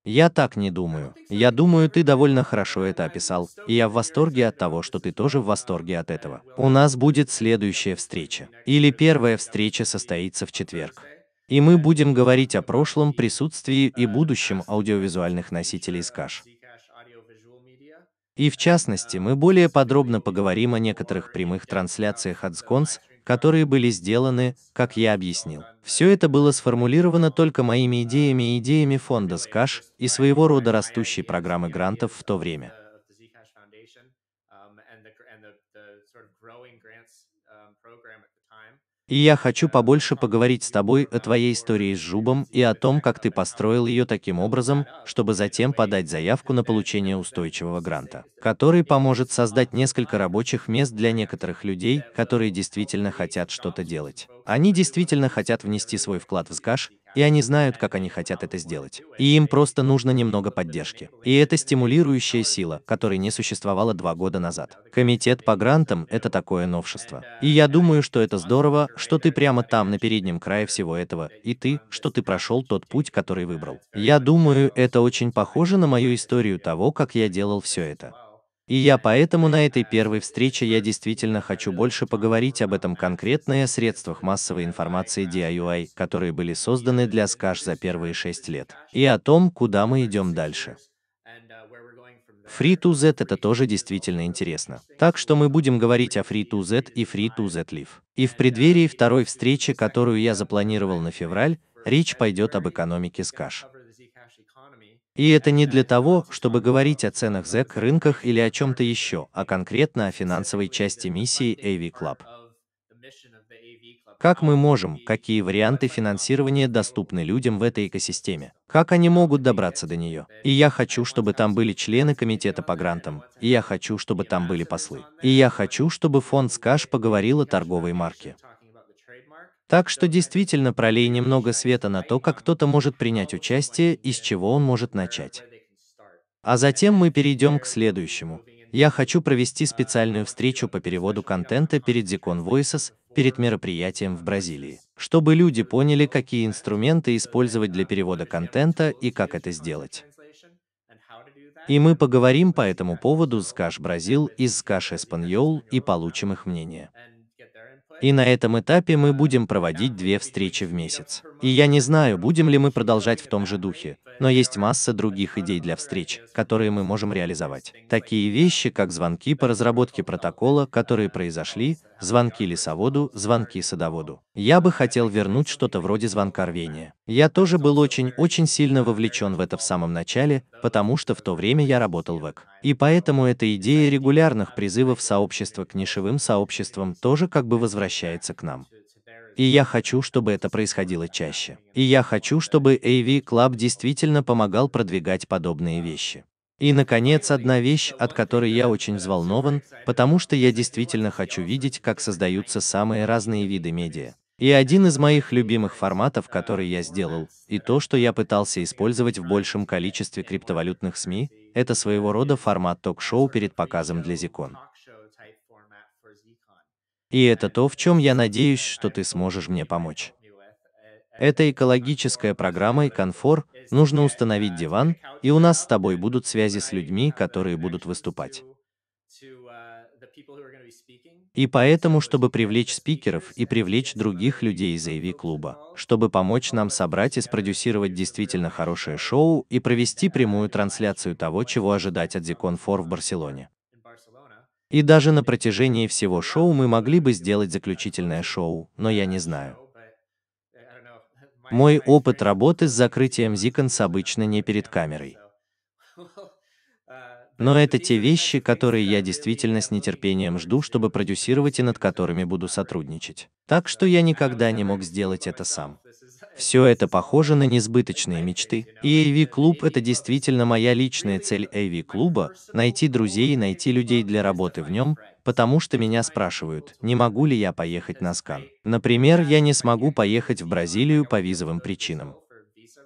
S2: Я так не думаю. Я думаю, ты довольно хорошо это описал, и я в восторге от того, что ты тоже в восторге от этого. У нас будет следующая встреча. Или первая встреча состоится в четверг. И мы будем говорить о прошлом, присутствии и будущем аудиовизуальных носителей Sketch. И в частности, мы более подробно поговорим о некоторых прямых трансляциях от AdScons которые были сделаны, как я объяснил. Все это было сформулировано только моими идеями и идеями фонда СКАШ и своего рода растущей программы грантов в то время. И я хочу побольше поговорить с тобой о твоей истории с Жубом и о том, как ты построил ее таким образом, чтобы затем подать заявку на получение устойчивого гранта, который поможет создать несколько рабочих мест для некоторых людей, которые действительно хотят что-то делать. Они действительно хотят внести свой вклад в СКАШ, и они знают, как они хотят это сделать. И им просто нужно немного поддержки. И это стимулирующая сила, которой не существовало два года назад. Комитет по грантам – это такое новшество. И я думаю, что это здорово, что ты прямо там, на переднем крае всего этого, и ты, что ты прошел тот путь, который выбрал. Я думаю, это очень похоже на мою историю того, как я делал все это. И я поэтому на этой первой встрече я действительно хочу больше поговорить об этом конкретно и о средствах массовой информации DIY, которые были созданы для Скаш за первые шесть лет. И о том, куда мы идем дальше. Free2Z это тоже действительно интересно. Так что мы будем говорить о Free2Z и Free2Z Live. И в преддверии второй встречи, которую я запланировал на февраль, речь пойдет об экономике Скаш. И это не для того, чтобы говорить о ценах ЗЭК, рынках или о чем-то еще, а конкретно о финансовой части миссии AV Club. Как мы можем, какие варианты финансирования доступны людям в этой экосистеме, как они могут добраться до нее. И я хочу, чтобы там были члены комитета по грантам, и я хочу, чтобы там были послы, и я хочу, чтобы фонд СКАШ поговорил о торговой марке. Так что действительно пролей немного света на то, как кто-то может принять участие и с чего он может начать. А затем мы перейдем к следующему. Я хочу провести специальную встречу по переводу контента перед Zicon Voices, перед мероприятием в Бразилии, чтобы люди поняли, какие инструменты использовать для перевода контента и как это сделать. И мы поговорим по этому поводу с Каш Бразил и с Каш Эспаньол и получим их мнение. И на этом этапе мы будем проводить две встречи в месяц. И я не знаю, будем ли мы продолжать в том же духе, но есть масса других идей для встреч, которые мы можем реализовать. Такие вещи, как звонки по разработке протокола, которые произошли, звонки лесоводу, звонки садоводу. Я бы хотел вернуть что-то вроде звонка рвения. Я тоже был очень-очень сильно вовлечен в это в самом начале, потому что в то время я работал в ЭК. И поэтому эта идея регулярных призывов сообщества к нишевым сообществам тоже как бы возвращается к нам. И я хочу, чтобы это происходило чаще. И я хочу, чтобы AV Club действительно помогал продвигать подобные вещи. И, наконец, одна вещь, от которой я очень взволнован, потому что я действительно хочу видеть, как создаются самые разные виды медиа. И один из моих любимых форматов, который я сделал, и то, что я пытался использовать в большем количестве криптовалютных СМИ, это своего рода формат ток-шоу перед показом для Zicon. И это то, в чем я надеюсь, что ты сможешь мне помочь. Это экологическая программа и конфор, нужно установить диван, и у нас с тобой будут связи с людьми, которые будут выступать. И поэтому, чтобы привлечь спикеров и привлечь других людей из AV-клуба, чтобы помочь нам собрать и спродюсировать действительно хорошее шоу и провести прямую трансляцию того, чего ожидать от Зиконфор в Барселоне. И даже на протяжении всего шоу мы могли бы сделать заключительное шоу, но я не знаю. Мой опыт работы с закрытием Zicons обычно не перед камерой. Но это те вещи, которые я действительно с нетерпением жду, чтобы продюсировать и над которыми буду сотрудничать. Так что я никогда не мог сделать это сам. Все это похоже на несбыточные мечты. И AV-клуб – это действительно моя личная цель AV-клуба – найти друзей и найти людей для работы в нем, потому что меня спрашивают, не могу ли я поехать на скан. Например, я не смогу поехать в Бразилию по визовым причинам.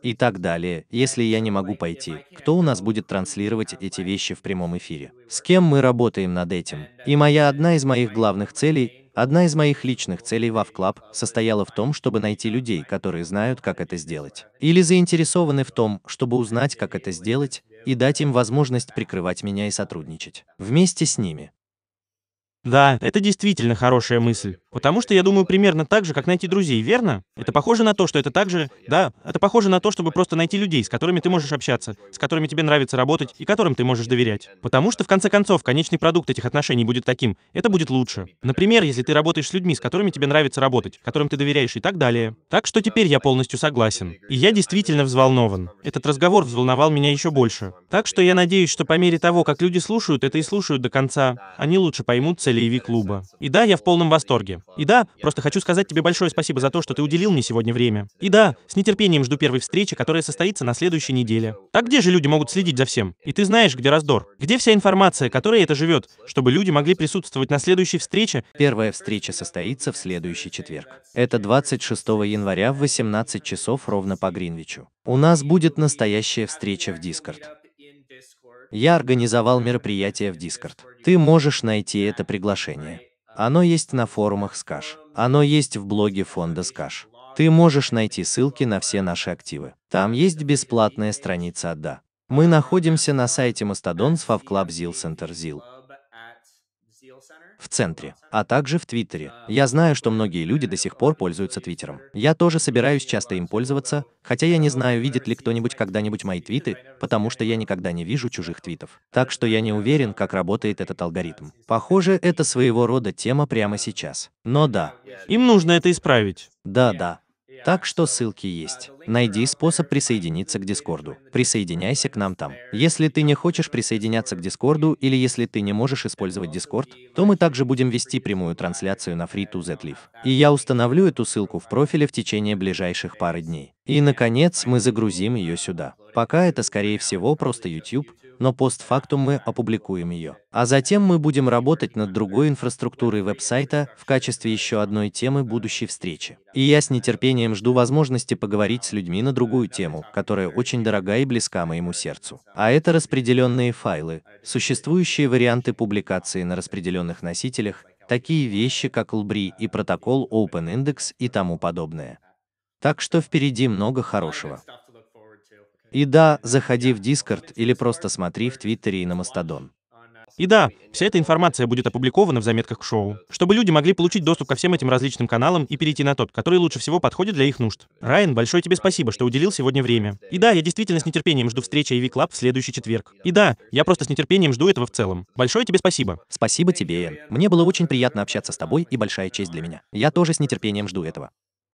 S2: И так далее, если я не могу пойти, кто у нас будет транслировать эти вещи в прямом эфире? С кем мы работаем над этим? И моя одна из моих главных целей Одна из моих личных целей в Club состояла в том, чтобы найти людей, которые знают, как это сделать, или заинтересованы в том, чтобы узнать, как это
S1: сделать, и дать им возможность прикрывать меня и сотрудничать вместе с ними. Да, это действительно хорошая мысль. Потому что я думаю примерно так же, как найти друзей, верно? Это похоже на то, что это также... Да, это похоже на то, чтобы просто найти людей, с которыми ты можешь общаться, с которыми тебе нравится работать и которым ты можешь доверять. Потому что, в конце концов, конечный продукт этих отношений будет таким. Это будет лучше. Например, если ты работаешь с людьми, с которыми тебе нравится работать, которым ты доверяешь и так далее. Так что теперь я полностью согласен. И я действительно взволнован. Этот разговор взволновал меня еще больше. Так что я надеюсь, что по мере того, как люди слушают это и слушают до конца, они лучше поймут цели целевики клуба. И да, я в полном восторге. И да, просто хочу сказать тебе большое спасибо за то, что ты уделил мне сегодня время. И да, с нетерпением жду первой встречи, которая состоится на следующей неделе. Так где же люди могут следить за всем? И ты знаешь, где раздор? Где вся информация, которой это живет, чтобы люди могли присутствовать на следующей встрече? Первая встреча состоится в следующий четверг. Это 26
S2: января в 18 часов ровно по Гринвичу. У нас будет настоящая встреча в Дискорд. Я организовал мероприятие в Дискорд. Ты можешь найти это приглашение. Оно есть на форумах Скаш. Оно есть в блоге фонда Скаш. Ты можешь найти ссылки на все наши активы. Там есть бесплатная страница отда. Мы находимся на сайте Mastodon с Favclub Zil Center Zil в центре, а также в Твиттере. Я знаю, что многие люди до сих пор пользуются Твиттером. Я тоже собираюсь часто им пользоваться, хотя я не знаю, видит ли кто-нибудь когда-нибудь мои твиты, потому что я никогда не вижу чужих твитов. Так что я не уверен, как работает этот алгоритм. Похоже, это своего рода тема прямо сейчас. Но да. Им нужно это исправить. Да, да. Так что ссылки есть. Найди способ присоединиться к Дискорду. Присоединяйся к нам там. Если ты не хочешь присоединяться к Дискорду или если ты не можешь использовать Дискорд, то мы также будем вести прямую трансляцию на free to zleaf И я установлю эту ссылку в профиле в течение ближайших пары дней. И, наконец, мы загрузим ее сюда. Пока это, скорее всего, просто YouTube, но постфактум мы опубликуем ее. А затем мы будем работать над другой инфраструктурой веб-сайта в качестве еще одной темы будущей встречи. И я с нетерпением жду возможности поговорить с людьми на другую тему, которая очень дорога и близка моему сердцу. А это распределенные файлы, существующие варианты публикации на распределенных носителях, такие вещи, как LBRI и протокол Open Index и тому подобное. Так что впереди много хорошего. И да, заходи в
S1: Discord или просто смотри в Твиттере и на Мастодон. И да, вся эта информация будет опубликована в заметках к шоу, чтобы люди могли получить доступ ко всем этим различным каналам и перейти на тот, который лучше всего подходит для их нужд. Райан, большое тебе спасибо, что уделил сегодня время. И да, я действительно с нетерпением жду встречи AV Club в следующий четверг. И да, я просто с нетерпением жду этого в целом. Большое тебе спасибо. Спасибо тебе, Эн.
S2: Мне было очень приятно общаться с тобой и большая честь для меня. Я тоже с нетерпением жду этого.